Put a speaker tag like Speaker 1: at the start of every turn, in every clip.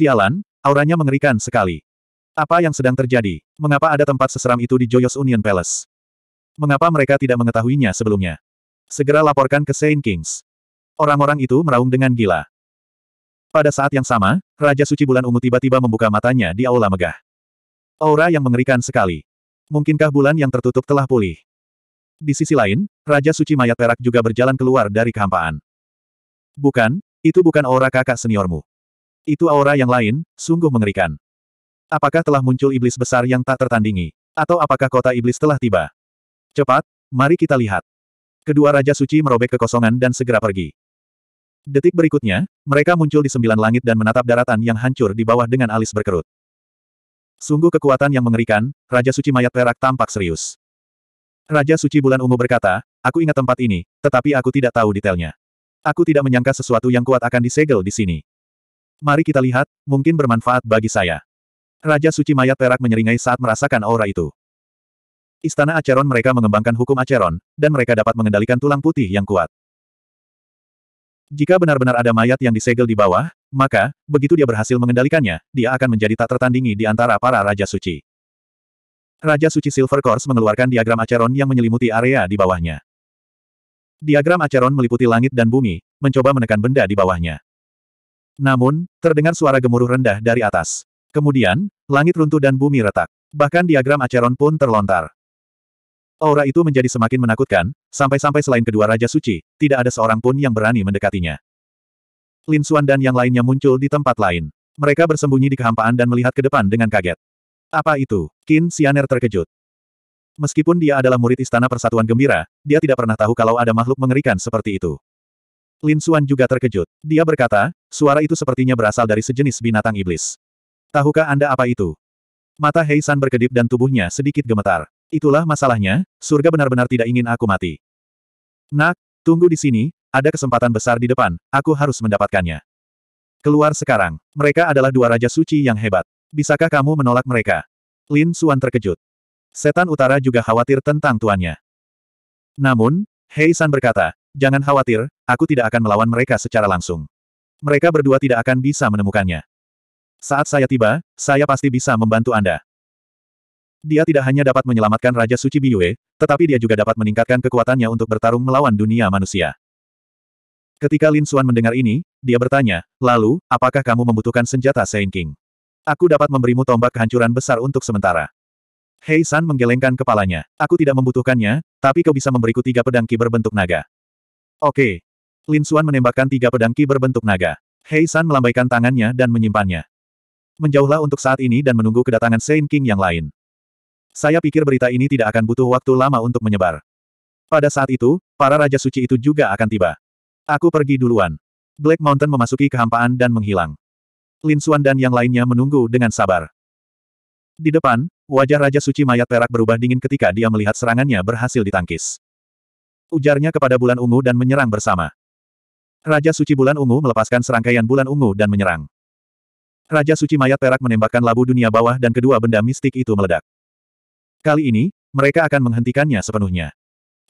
Speaker 1: Sialan, auranya mengerikan sekali. Apa yang sedang terjadi? Mengapa ada tempat seseram itu di Joyous Union Palace? Mengapa mereka tidak mengetahuinya sebelumnya? Segera laporkan ke Saint Kings. Orang-orang itu meraung dengan gila. Pada saat yang sama, Raja Suci Bulan Ungu tiba-tiba membuka matanya di aula megah. Aura yang mengerikan sekali. Mungkinkah bulan yang tertutup telah pulih? Di sisi lain, Raja Suci Mayat Perak juga berjalan keluar dari kehampaan. Bukan, itu bukan aura kakak seniormu. Itu aura yang lain, sungguh mengerikan. Apakah telah muncul iblis besar yang tak tertandingi? Atau apakah kota iblis telah tiba? Cepat, mari kita lihat. Kedua Raja Suci merobek kekosongan dan segera pergi. Detik berikutnya, mereka muncul di sembilan langit dan menatap daratan yang hancur di bawah dengan alis berkerut. Sungguh kekuatan yang mengerikan, Raja Suci Mayat Perak tampak serius. Raja Suci Bulan Ungu berkata, aku ingat tempat ini, tetapi aku tidak tahu detailnya. Aku tidak menyangka sesuatu yang kuat akan disegel di sini. Mari kita lihat, mungkin bermanfaat bagi saya. Raja Suci Mayat Perak menyeringai saat merasakan aura itu. Istana Aceron mereka mengembangkan hukum Aceron, dan mereka dapat mengendalikan tulang putih yang kuat. Jika benar-benar ada mayat yang disegel di bawah, maka, begitu dia berhasil mengendalikannya, dia akan menjadi tak tertandingi di antara para Raja Suci. Raja Suci Silver Course mengeluarkan diagram Aceron yang menyelimuti area di bawahnya. Diagram Aceron meliputi langit dan bumi, mencoba menekan benda di bawahnya. Namun, terdengar suara gemuruh rendah dari atas. Kemudian, langit runtuh dan bumi retak. Bahkan diagram Acheron pun terlontar. Aura itu menjadi semakin menakutkan, sampai-sampai selain kedua Raja Suci, tidak ada seorang pun yang berani mendekatinya. Lin Xuan dan yang lainnya muncul di tempat lain. Mereka bersembunyi di kehampaan dan melihat ke depan dengan kaget. Apa itu? Qin Xianer terkejut. Meskipun dia adalah murid Istana Persatuan Gembira, dia tidak pernah tahu kalau ada makhluk mengerikan seperti itu. Lin Xuan juga terkejut. Dia berkata, Suara itu sepertinya berasal dari sejenis binatang iblis. Tahukah Anda apa itu? Mata Heisan berkedip dan tubuhnya sedikit gemetar. Itulah masalahnya, surga benar-benar tidak ingin aku mati. Nak, tunggu di sini, ada kesempatan besar di depan, aku harus mendapatkannya. Keluar sekarang, mereka adalah dua raja suci yang hebat. Bisakah kamu menolak mereka? Lin Suan terkejut. Setan utara juga khawatir tentang tuannya. Namun, Hei San berkata, jangan khawatir, aku tidak akan melawan mereka secara langsung mereka berdua tidak akan bisa menemukannya. Saat saya tiba, saya pasti bisa membantu Anda. Dia tidak hanya dapat menyelamatkan Raja Suci Biyue, tetapi dia juga dapat meningkatkan kekuatannya untuk bertarung melawan dunia manusia. Ketika Lin Xuan mendengar ini, dia bertanya, lalu, apakah kamu membutuhkan senjata Saint King? Aku dapat memberimu tombak kehancuran besar untuk sementara. Hei San menggelengkan kepalanya. Aku tidak membutuhkannya, tapi kau bisa memberiku tiga pedang ki berbentuk naga. Oke, Lin Xuan menembakkan tiga pedang ki berbentuk naga. Hei San melambaikan tangannya dan menyimpannya. Menjauhlah untuk saat ini dan menunggu kedatangan Saint King yang lain. Saya pikir berita ini tidak akan butuh waktu lama untuk menyebar. Pada saat itu, para Raja Suci itu juga akan tiba. Aku pergi duluan. Black Mountain memasuki kehampaan dan menghilang. Lin Xuan dan yang lainnya menunggu dengan sabar. Di depan, wajah Raja Suci Mayat Perak berubah dingin ketika dia melihat serangannya berhasil ditangkis. Ujarnya kepada bulan ungu dan menyerang bersama. Raja Suci Bulan Ungu melepaskan serangkaian bulan ungu dan menyerang. Raja Suci Mayat Perak menembakkan labu dunia bawah dan kedua benda mistik itu meledak. Kali ini, mereka akan menghentikannya sepenuhnya.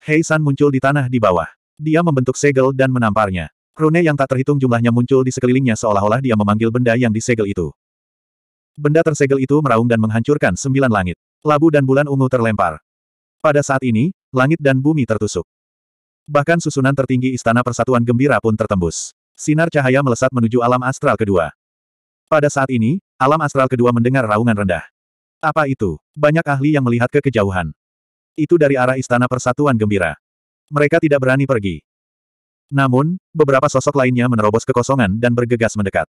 Speaker 1: Hei San muncul di tanah di bawah. Dia membentuk segel dan menamparnya. Rune yang tak terhitung jumlahnya muncul di sekelilingnya seolah-olah dia memanggil benda yang disegel itu. Benda tersegel itu meraung dan menghancurkan sembilan langit. Labu dan bulan ungu terlempar. Pada saat ini, langit dan bumi tertusuk. Bahkan susunan tertinggi Istana Persatuan Gembira pun tertembus. Sinar cahaya melesat menuju alam astral kedua. Pada saat ini, alam astral kedua mendengar raungan rendah. Apa itu? Banyak ahli yang melihat ke kejauhan. Itu dari arah Istana Persatuan Gembira. Mereka tidak berani pergi. Namun, beberapa sosok lainnya menerobos kekosongan dan bergegas mendekat.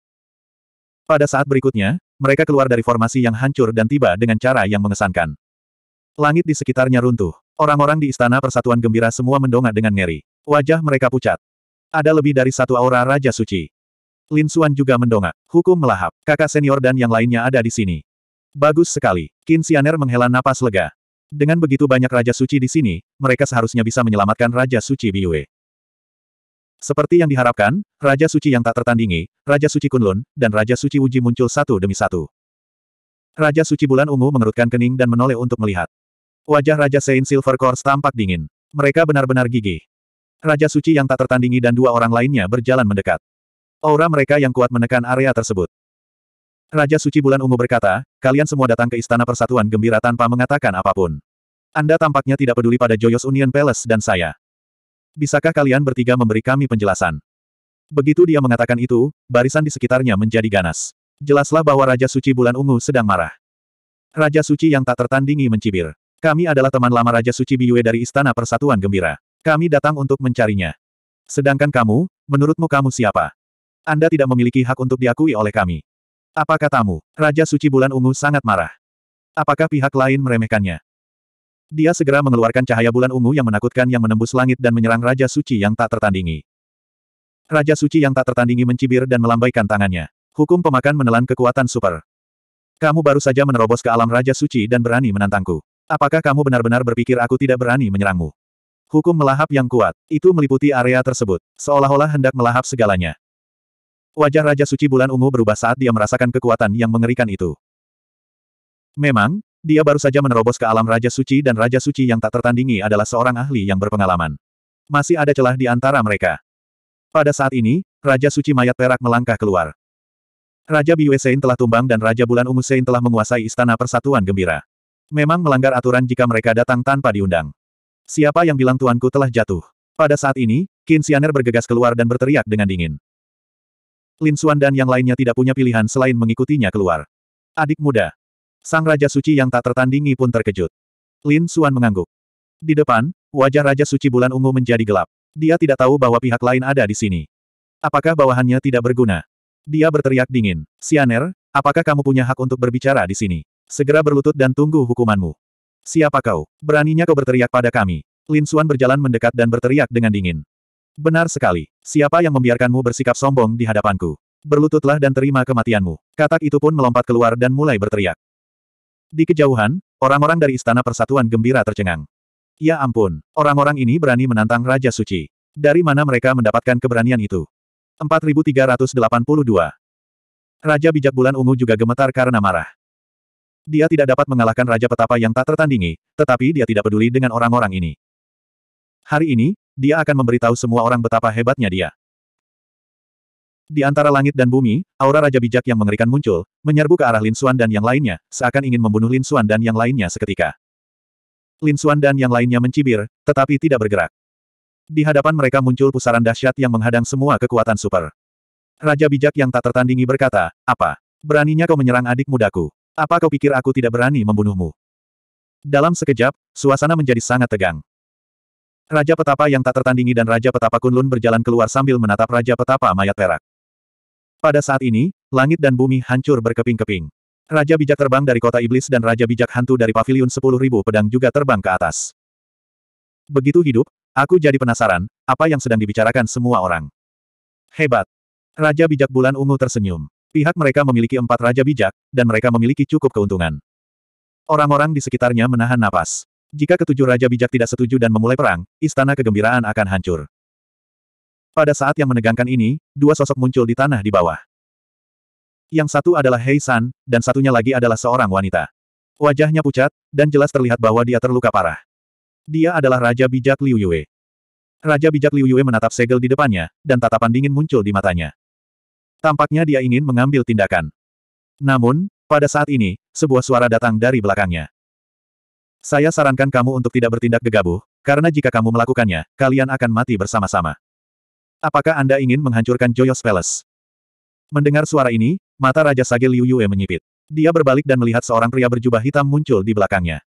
Speaker 1: Pada saat berikutnya, mereka keluar dari formasi yang hancur dan tiba dengan cara yang mengesankan. Langit di sekitarnya runtuh. Orang-orang di Istana Persatuan Gembira semua mendongak dengan ngeri. Wajah mereka pucat. Ada lebih dari satu aura Raja Suci. Lin Xuan juga mendongak. Hukum melahap. Kakak senior dan yang lainnya ada di sini. Bagus sekali. Qin Xianer menghela napas lega. Dengan begitu banyak Raja Suci di sini, mereka seharusnya bisa menyelamatkan Raja Suci Biue. Seperti yang diharapkan, Raja Suci yang tak tertandingi, Raja Suci Kunlun, dan Raja Suci Wuji muncul satu demi satu. Raja Suci Bulan Ungu mengerutkan kening dan menoleh untuk melihat. Wajah Raja Saint Silver Course tampak dingin. Mereka benar-benar gigih. Raja Suci yang tak tertandingi dan dua orang lainnya berjalan mendekat. Aura mereka yang kuat menekan area tersebut. Raja Suci Bulan Ungu berkata, kalian semua datang ke Istana Persatuan Gembira tanpa mengatakan apapun. Anda tampaknya tidak peduli pada Joyous Union Palace dan saya. Bisakah kalian bertiga memberi kami penjelasan? Begitu dia mengatakan itu, barisan di sekitarnya menjadi ganas. Jelaslah bahwa Raja Suci Bulan Ungu sedang marah. Raja Suci yang tak tertandingi mencibir. Kami adalah teman lama Raja Suci Biyue dari Istana Persatuan Gembira. Kami datang untuk mencarinya. Sedangkan kamu, menurutmu kamu siapa? Anda tidak memiliki hak untuk diakui oleh kami. Apa katamu? Raja Suci Bulan Ungu sangat marah. Apakah pihak lain meremehkannya? Dia segera mengeluarkan cahaya bulan ungu yang menakutkan yang menembus langit dan menyerang Raja Suci yang tak tertandingi. Raja Suci yang tak tertandingi mencibir dan melambaikan tangannya. Hukum pemakan menelan kekuatan super. Kamu baru saja menerobos ke alam Raja Suci dan berani menantangku. Apakah kamu benar-benar berpikir aku tidak berani menyerangmu? Hukum melahap yang kuat, itu meliputi area tersebut, seolah-olah hendak melahap segalanya. Wajah Raja Suci Bulan Ungu berubah saat dia merasakan kekuatan yang mengerikan itu. Memang, dia baru saja menerobos ke alam Raja Suci dan Raja Suci yang tak tertandingi adalah seorang ahli yang berpengalaman. Masih ada celah di antara mereka. Pada saat ini, Raja Suci Mayat Perak melangkah keluar. Raja Biwe telah tumbang dan Raja Bulan Ungu Sein telah menguasai Istana Persatuan Gembira. Memang melanggar aturan jika mereka datang tanpa diundang. Siapa yang bilang tuanku telah jatuh? Pada saat ini, Qin Xianer bergegas keluar dan berteriak dengan dingin. Lin Xuan dan yang lainnya tidak punya pilihan selain mengikutinya keluar. Adik muda. Sang Raja Suci yang tak tertandingi pun terkejut. Lin Xuan mengangguk. Di depan, wajah Raja Suci Bulan Ungu menjadi gelap. Dia tidak tahu bahwa pihak lain ada di sini. Apakah bawahannya tidak berguna? Dia berteriak dingin. Sianer, apakah kamu punya hak untuk berbicara di sini? Segera berlutut dan tunggu hukumanmu. Siapa kau? Beraninya kau berteriak pada kami. Lin Xuan berjalan mendekat dan berteriak dengan dingin. Benar sekali. Siapa yang membiarkanmu bersikap sombong di hadapanku? Berlututlah dan terima kematianmu. Katak itu pun melompat keluar dan mulai berteriak. Di kejauhan, orang-orang dari Istana Persatuan gembira tercengang. Ya ampun, orang-orang ini berani menantang Raja Suci. Dari mana mereka mendapatkan keberanian itu? 4382. Raja Bijak Bulan Ungu juga gemetar karena marah. Dia tidak dapat mengalahkan Raja Petapa yang tak tertandingi, tetapi dia tidak peduli dengan orang-orang ini. Hari ini, dia akan memberitahu semua orang betapa hebatnya dia. Di antara langit dan bumi, aura Raja Bijak yang mengerikan muncul, menyerbu ke arah Lin Xuan dan yang lainnya, seakan ingin membunuh Lin Xuan dan yang lainnya seketika. Lin Xuan dan yang lainnya mencibir, tetapi tidak bergerak. Di hadapan mereka muncul pusaran dahsyat yang menghadang semua kekuatan super. Raja Bijak yang tak tertandingi berkata, apa? Beraninya kau menyerang adik mudaku. Apa kau pikir aku tidak berani membunuhmu? Dalam sekejap, suasana menjadi sangat tegang. Raja Petapa yang tak tertandingi dan Raja Petapa Kunlun berjalan keluar sambil menatap Raja Petapa mayat perak. Pada saat ini, langit dan bumi hancur berkeping-keping. Raja bijak terbang dari kota iblis dan Raja bijak hantu dari paviliun ribu pedang juga terbang ke atas. Begitu hidup, aku jadi penasaran, apa yang sedang dibicarakan semua orang. Hebat. Raja bijak bulan ungu tersenyum. Pihak mereka memiliki empat raja bijak, dan mereka memiliki cukup keuntungan. Orang-orang di sekitarnya menahan napas. Jika ketujuh raja bijak tidak setuju dan memulai perang, istana kegembiraan akan hancur. Pada saat yang menegangkan ini, dua sosok muncul di tanah di bawah. Yang satu adalah Hei San, dan satunya lagi adalah seorang wanita. Wajahnya pucat, dan jelas terlihat bahwa dia terluka parah. Dia adalah Raja Bijak Liu Yue. Raja Bijak Liu Yue menatap segel di depannya, dan tatapan dingin muncul di matanya. Tampaknya dia ingin mengambil tindakan. Namun, pada saat ini, sebuah suara datang dari belakangnya. Saya sarankan kamu untuk tidak bertindak gegabah, karena jika kamu melakukannya, kalian akan mati bersama-sama. Apakah Anda ingin menghancurkan Joyous Palace? Mendengar suara ini, mata Raja Sage Liu Yue menyipit. Dia berbalik dan melihat seorang pria berjubah hitam muncul di belakangnya.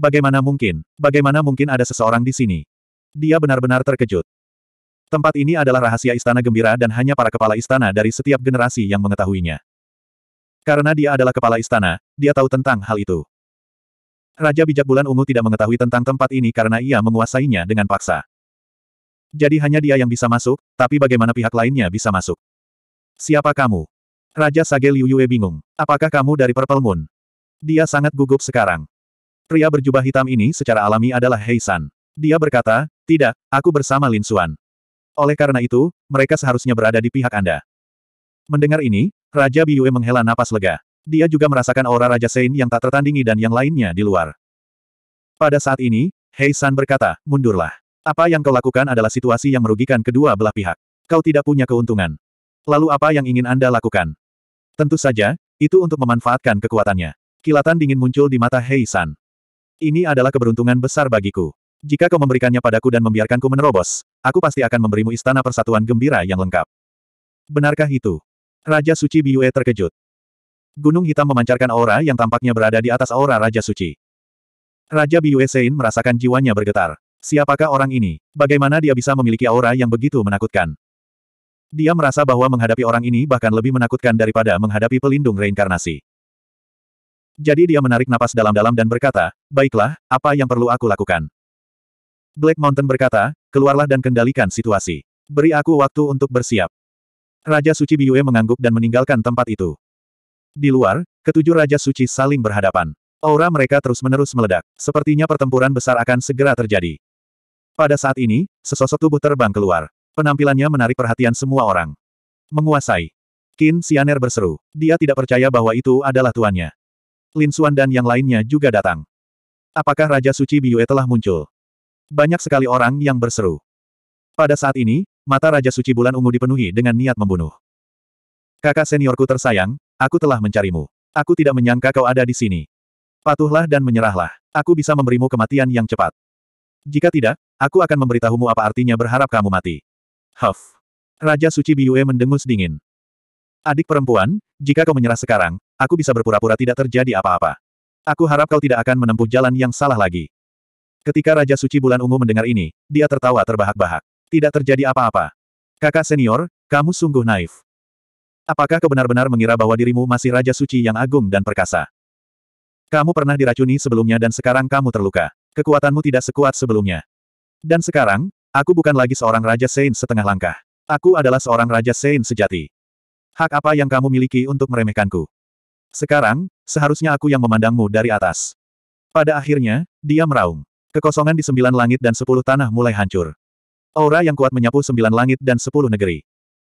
Speaker 1: Bagaimana mungkin? Bagaimana mungkin ada seseorang di sini? Dia benar-benar terkejut. Tempat ini adalah rahasia istana gembira dan hanya para kepala istana dari setiap generasi yang mengetahuinya. Karena dia adalah kepala istana, dia tahu tentang hal itu. Raja Bijak Bulan Ungu tidak mengetahui tentang tempat ini karena ia menguasainya dengan paksa. Jadi hanya dia yang bisa masuk, tapi bagaimana pihak lainnya bisa masuk? Siapa kamu? Raja Sage Liu Yue bingung. Apakah kamu dari Purple Moon? Dia sangat gugup sekarang. Pria berjubah hitam ini secara alami adalah Hei San. Dia berkata, tidak, aku bersama Lin Xuan. Oleh karena itu, mereka seharusnya berada di pihak Anda. Mendengar ini, Raja Biyue menghela napas lega. Dia juga merasakan aura Raja Sein yang tak tertandingi dan yang lainnya di luar. Pada saat ini, Hei San berkata, mundurlah. Apa yang kau lakukan adalah situasi yang merugikan kedua belah pihak. Kau tidak punya keuntungan. Lalu apa yang ingin Anda lakukan? Tentu saja, itu untuk memanfaatkan kekuatannya. Kilatan dingin muncul di mata Hei San. Ini adalah keberuntungan besar bagiku. Jika kau memberikannya padaku dan membiarkanku menerobos, aku pasti akan memberimu istana persatuan gembira yang lengkap. Benarkah itu? Raja Suci Biyue terkejut. Gunung hitam memancarkan aura yang tampaknya berada di atas aura Raja Suci. Raja Biyue Sein merasakan jiwanya bergetar. Siapakah orang ini? Bagaimana dia bisa memiliki aura yang begitu menakutkan? Dia merasa bahwa menghadapi orang ini bahkan lebih menakutkan daripada menghadapi pelindung reinkarnasi. Jadi dia menarik napas dalam-dalam dan berkata, baiklah, apa yang perlu aku lakukan? Black Mountain berkata, keluarlah dan kendalikan situasi. Beri aku waktu untuk bersiap. Raja Suci Biyue mengangguk dan meninggalkan tempat itu. Di luar, ketujuh Raja Suci saling berhadapan. Aura mereka terus-menerus meledak. Sepertinya pertempuran besar akan segera terjadi. Pada saat ini, sesosok tubuh terbang keluar. Penampilannya menarik perhatian semua orang. Menguasai. Qin Xianer berseru. Dia tidak percaya bahwa itu adalah tuannya. Lin Xuan dan yang lainnya juga datang. Apakah Raja Suci Biyue telah muncul? Banyak sekali orang yang berseru. Pada saat ini, mata Raja Suci Bulan Ungu dipenuhi dengan niat membunuh. Kakak seniorku tersayang, aku telah mencarimu. Aku tidak menyangka kau ada di sini. Patuhlah dan menyerahlah. Aku bisa memberimu kematian yang cepat. Jika tidak, aku akan memberitahumu apa artinya berharap kamu mati. Huff. Raja Suci Biue mendengus dingin. Adik perempuan, jika kau menyerah sekarang, aku bisa berpura-pura tidak terjadi apa-apa. Aku harap kau tidak akan menempuh jalan yang salah lagi. Ketika Raja Suci Bulan Ungu mendengar ini, dia tertawa terbahak-bahak. Tidak terjadi apa-apa. Kakak senior, kamu sungguh naif. Apakah kebenar benar mengira bahwa dirimu masih Raja Suci yang agung dan perkasa? Kamu pernah diracuni sebelumnya dan sekarang kamu terluka. Kekuatanmu tidak sekuat sebelumnya. Dan sekarang, aku bukan lagi seorang Raja Sein setengah langkah. Aku adalah seorang Raja Sein sejati. Hak apa yang kamu miliki untuk meremehkanku? Sekarang, seharusnya aku yang memandangmu dari atas. Pada akhirnya, dia meraung. Kekosongan di sembilan langit dan sepuluh tanah mulai hancur. Aura yang kuat menyapu sembilan langit dan sepuluh negeri.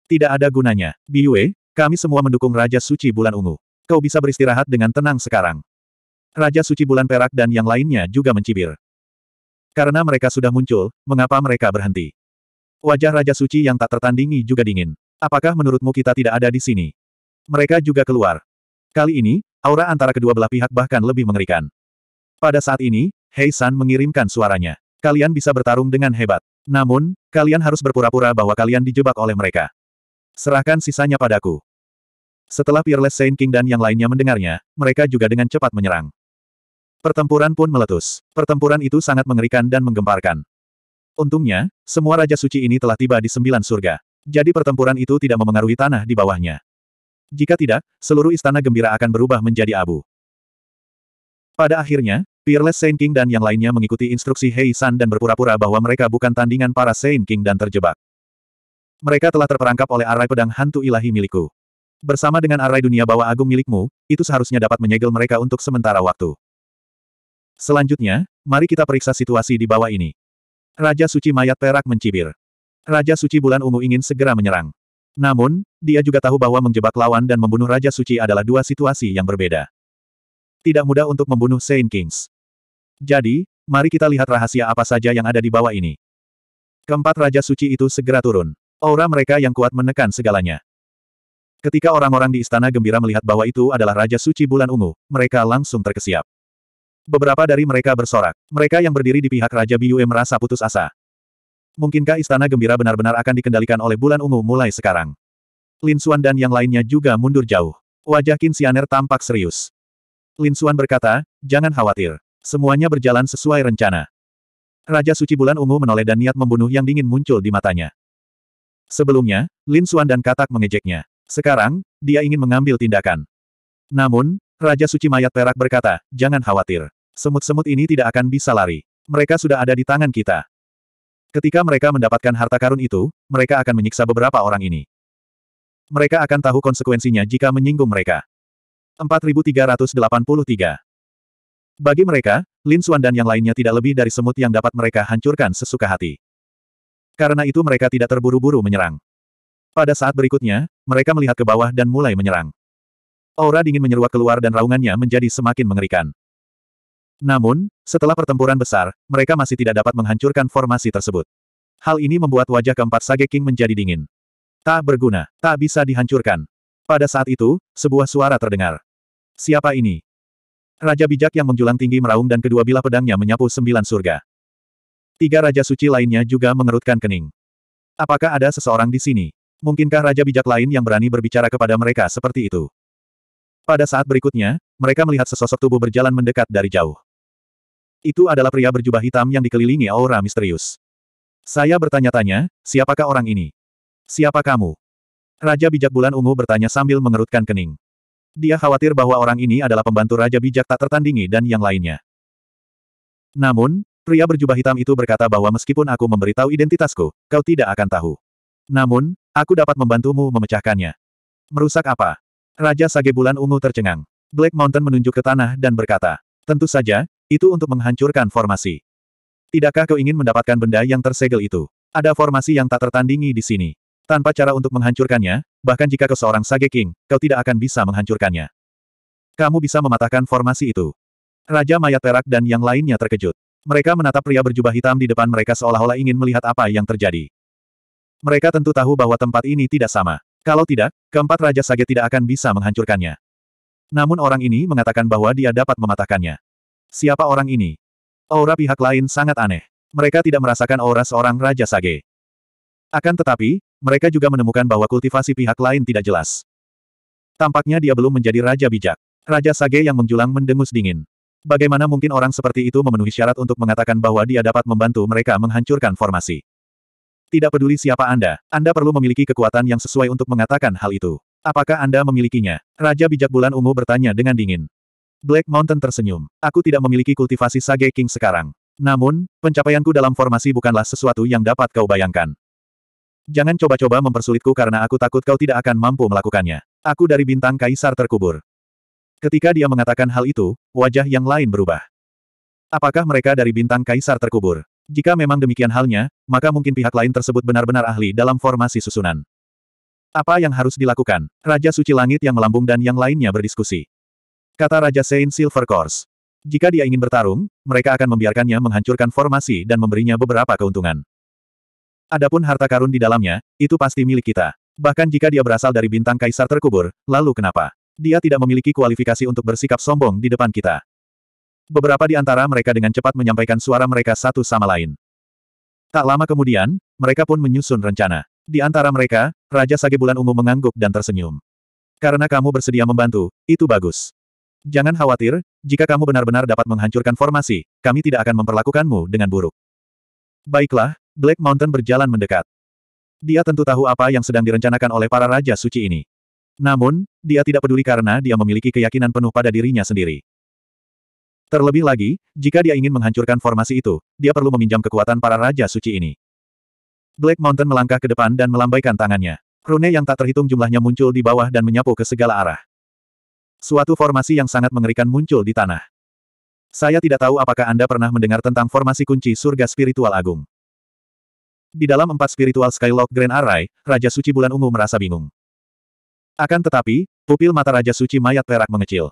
Speaker 1: Tidak ada gunanya. Biwe, kami semua mendukung Raja Suci Bulan Ungu. Kau bisa beristirahat dengan tenang sekarang. Raja Suci Bulan Perak dan yang lainnya juga mencibir. Karena mereka sudah muncul, mengapa mereka berhenti? Wajah Raja Suci yang tak tertandingi juga dingin. Apakah menurutmu kita tidak ada di sini? Mereka juga keluar. Kali ini, aura antara kedua belah pihak bahkan lebih mengerikan. Pada saat ini, Hei San mengirimkan suaranya. Kalian bisa bertarung dengan hebat. Namun, kalian harus berpura-pura bahwa kalian dijebak oleh mereka. Serahkan sisanya padaku. Setelah Peerless Saint King dan yang lainnya mendengarnya, mereka juga dengan cepat menyerang. Pertempuran pun meletus. Pertempuran itu sangat mengerikan dan menggemparkan. Untungnya, semua Raja Suci ini telah tiba di sembilan surga. Jadi pertempuran itu tidak memengaruhi tanah di bawahnya. Jika tidak, seluruh istana gembira akan berubah menjadi abu. Pada akhirnya, Peerless Saint King dan yang lainnya mengikuti instruksi Hei San dan berpura-pura bahwa mereka bukan tandingan para Saint King dan terjebak. Mereka telah terperangkap oleh arai pedang hantu ilahi milikku. Bersama dengan arai dunia bawah agung milikmu, itu seharusnya dapat menyegel mereka untuk sementara waktu. Selanjutnya, mari kita periksa situasi di bawah ini. Raja Suci Mayat Perak mencibir. Raja Suci Bulan Ungu ingin segera menyerang. Namun, dia juga tahu bahwa menjebak lawan dan membunuh Raja Suci adalah dua situasi yang berbeda. Tidak mudah untuk membunuh Saint Kings. Jadi, mari kita lihat rahasia apa saja yang ada di bawah ini. Keempat Raja Suci itu segera turun. Aura mereka yang kuat menekan segalanya. Ketika orang-orang di istana gembira melihat bahwa itu adalah Raja Suci Bulan Ungu, mereka langsung terkesiap. Beberapa dari mereka bersorak. Mereka yang berdiri di pihak Raja Biyue merasa putus asa. Mungkinkah istana gembira benar-benar akan dikendalikan oleh Bulan Ungu mulai sekarang? Lin Xuan dan yang lainnya juga mundur jauh. Wajah Qin Xianer tampak serius. Lin Xuan berkata, jangan khawatir. Semuanya berjalan sesuai rencana. Raja Suci Bulan Ungu menoleh dan niat membunuh yang dingin muncul di matanya. Sebelumnya, Lin Xuan dan Katak mengejeknya. Sekarang, dia ingin mengambil tindakan. Namun, Raja Suci Mayat Perak berkata, jangan khawatir. Semut-semut ini tidak akan bisa lari. Mereka sudah ada di tangan kita. Ketika mereka mendapatkan harta karun itu, mereka akan menyiksa beberapa orang ini. Mereka akan tahu konsekuensinya jika menyinggung mereka. 4383 bagi mereka, Lin Suan dan yang lainnya tidak lebih dari semut yang dapat mereka hancurkan sesuka hati. Karena itu mereka tidak terburu-buru menyerang. Pada saat berikutnya, mereka melihat ke bawah dan mulai menyerang. Aura dingin menyeruak keluar dan raungannya menjadi semakin mengerikan. Namun, setelah pertempuran besar, mereka masih tidak dapat menghancurkan formasi tersebut. Hal ini membuat wajah keempat Sage King menjadi dingin. Tak berguna, tak bisa dihancurkan. Pada saat itu, sebuah suara terdengar. Siapa ini? Raja bijak yang menjulang tinggi meraung dan kedua bilah pedangnya menyapu sembilan surga. Tiga raja suci lainnya juga mengerutkan kening. Apakah ada seseorang di sini? Mungkinkah raja bijak lain yang berani berbicara kepada mereka seperti itu? Pada saat berikutnya, mereka melihat sesosok tubuh berjalan mendekat dari jauh. Itu adalah pria berjubah hitam yang dikelilingi aura misterius. Saya bertanya-tanya, siapakah orang ini? Siapa kamu? Raja bijak bulan ungu bertanya sambil mengerutkan kening. Dia khawatir bahwa orang ini adalah pembantu Raja Bijak tak tertandingi dan yang lainnya. Namun, pria berjubah hitam itu berkata bahwa meskipun aku memberitahu identitasku, kau tidak akan tahu. Namun, aku dapat membantumu memecahkannya. Merusak apa? Raja Sage Bulan Ungu tercengang. Black Mountain menunjuk ke tanah dan berkata, Tentu saja, itu untuk menghancurkan formasi. Tidakkah kau ingin mendapatkan benda yang tersegel itu? Ada formasi yang tak tertandingi di sini. Tanpa cara untuk menghancurkannya, bahkan jika kau seorang Sage King, kau tidak akan bisa menghancurkannya. Kamu bisa mematahkan formasi itu. Raja Mayat Perak dan yang lainnya terkejut. Mereka menatap pria berjubah hitam di depan mereka seolah-olah ingin melihat apa yang terjadi. Mereka tentu tahu bahwa tempat ini tidak sama. Kalau tidak, keempat Raja Sage tidak akan bisa menghancurkannya. Namun orang ini mengatakan bahwa dia dapat mematahkannya. Siapa orang ini? Aura pihak lain sangat aneh. Mereka tidak merasakan aura seorang Raja Sage. Akan tetapi, mereka juga menemukan bahwa kultivasi pihak lain tidak jelas. Tampaknya dia belum menjadi raja bijak. Raja Sage yang menjulang mendengus dingin. Bagaimana mungkin orang seperti itu memenuhi syarat untuk mengatakan bahwa dia dapat membantu mereka menghancurkan formasi? Tidak peduli siapa Anda, Anda perlu memiliki kekuatan yang sesuai untuk mengatakan hal itu. Apakah Anda memilikinya? Raja Bijak Bulan Ungu bertanya dengan dingin. Black Mountain tersenyum. Aku tidak memiliki kultivasi Sage King sekarang. Namun, pencapaianku dalam formasi bukanlah sesuatu yang dapat kau bayangkan. Jangan coba-coba mempersulitku karena aku takut kau tidak akan mampu melakukannya. Aku dari bintang kaisar terkubur. Ketika dia mengatakan hal itu, wajah yang lain berubah. Apakah mereka dari bintang kaisar terkubur? Jika memang demikian halnya, maka mungkin pihak lain tersebut benar-benar ahli dalam formasi susunan. Apa yang harus dilakukan? Raja Suci Langit yang melambung dan yang lainnya berdiskusi. Kata Raja Saint Silver Course. Jika dia ingin bertarung, mereka akan membiarkannya menghancurkan formasi dan memberinya beberapa keuntungan. Adapun harta karun di dalamnya, itu pasti milik kita. Bahkan jika dia berasal dari bintang kaisar terkubur, lalu kenapa? Dia tidak memiliki kualifikasi untuk bersikap sombong di depan kita. Beberapa di antara mereka dengan cepat menyampaikan suara mereka satu sama lain. Tak lama kemudian, mereka pun menyusun rencana. Di antara mereka, Raja Sage Bulan Ungu mengangguk dan tersenyum. Karena kamu bersedia membantu, itu bagus. Jangan khawatir, jika kamu benar-benar dapat menghancurkan formasi, kami tidak akan memperlakukanmu dengan buruk. Baiklah, Black Mountain berjalan mendekat. Dia tentu tahu apa yang sedang direncanakan oleh para raja suci ini. Namun, dia tidak peduli karena dia memiliki keyakinan penuh pada dirinya sendiri. Terlebih lagi, jika dia ingin menghancurkan formasi itu, dia perlu meminjam kekuatan para raja suci ini. Black Mountain melangkah ke depan dan melambaikan tangannya. Rune yang tak terhitung jumlahnya muncul di bawah dan menyapu ke segala arah. Suatu formasi yang sangat mengerikan muncul di tanah. Saya tidak tahu apakah Anda pernah mendengar tentang formasi kunci surga spiritual agung. Di dalam empat spiritual Skylock Grand Array, Raja Suci Bulan Ungu merasa bingung. Akan tetapi, pupil mata Raja Suci Mayat Perak mengecil.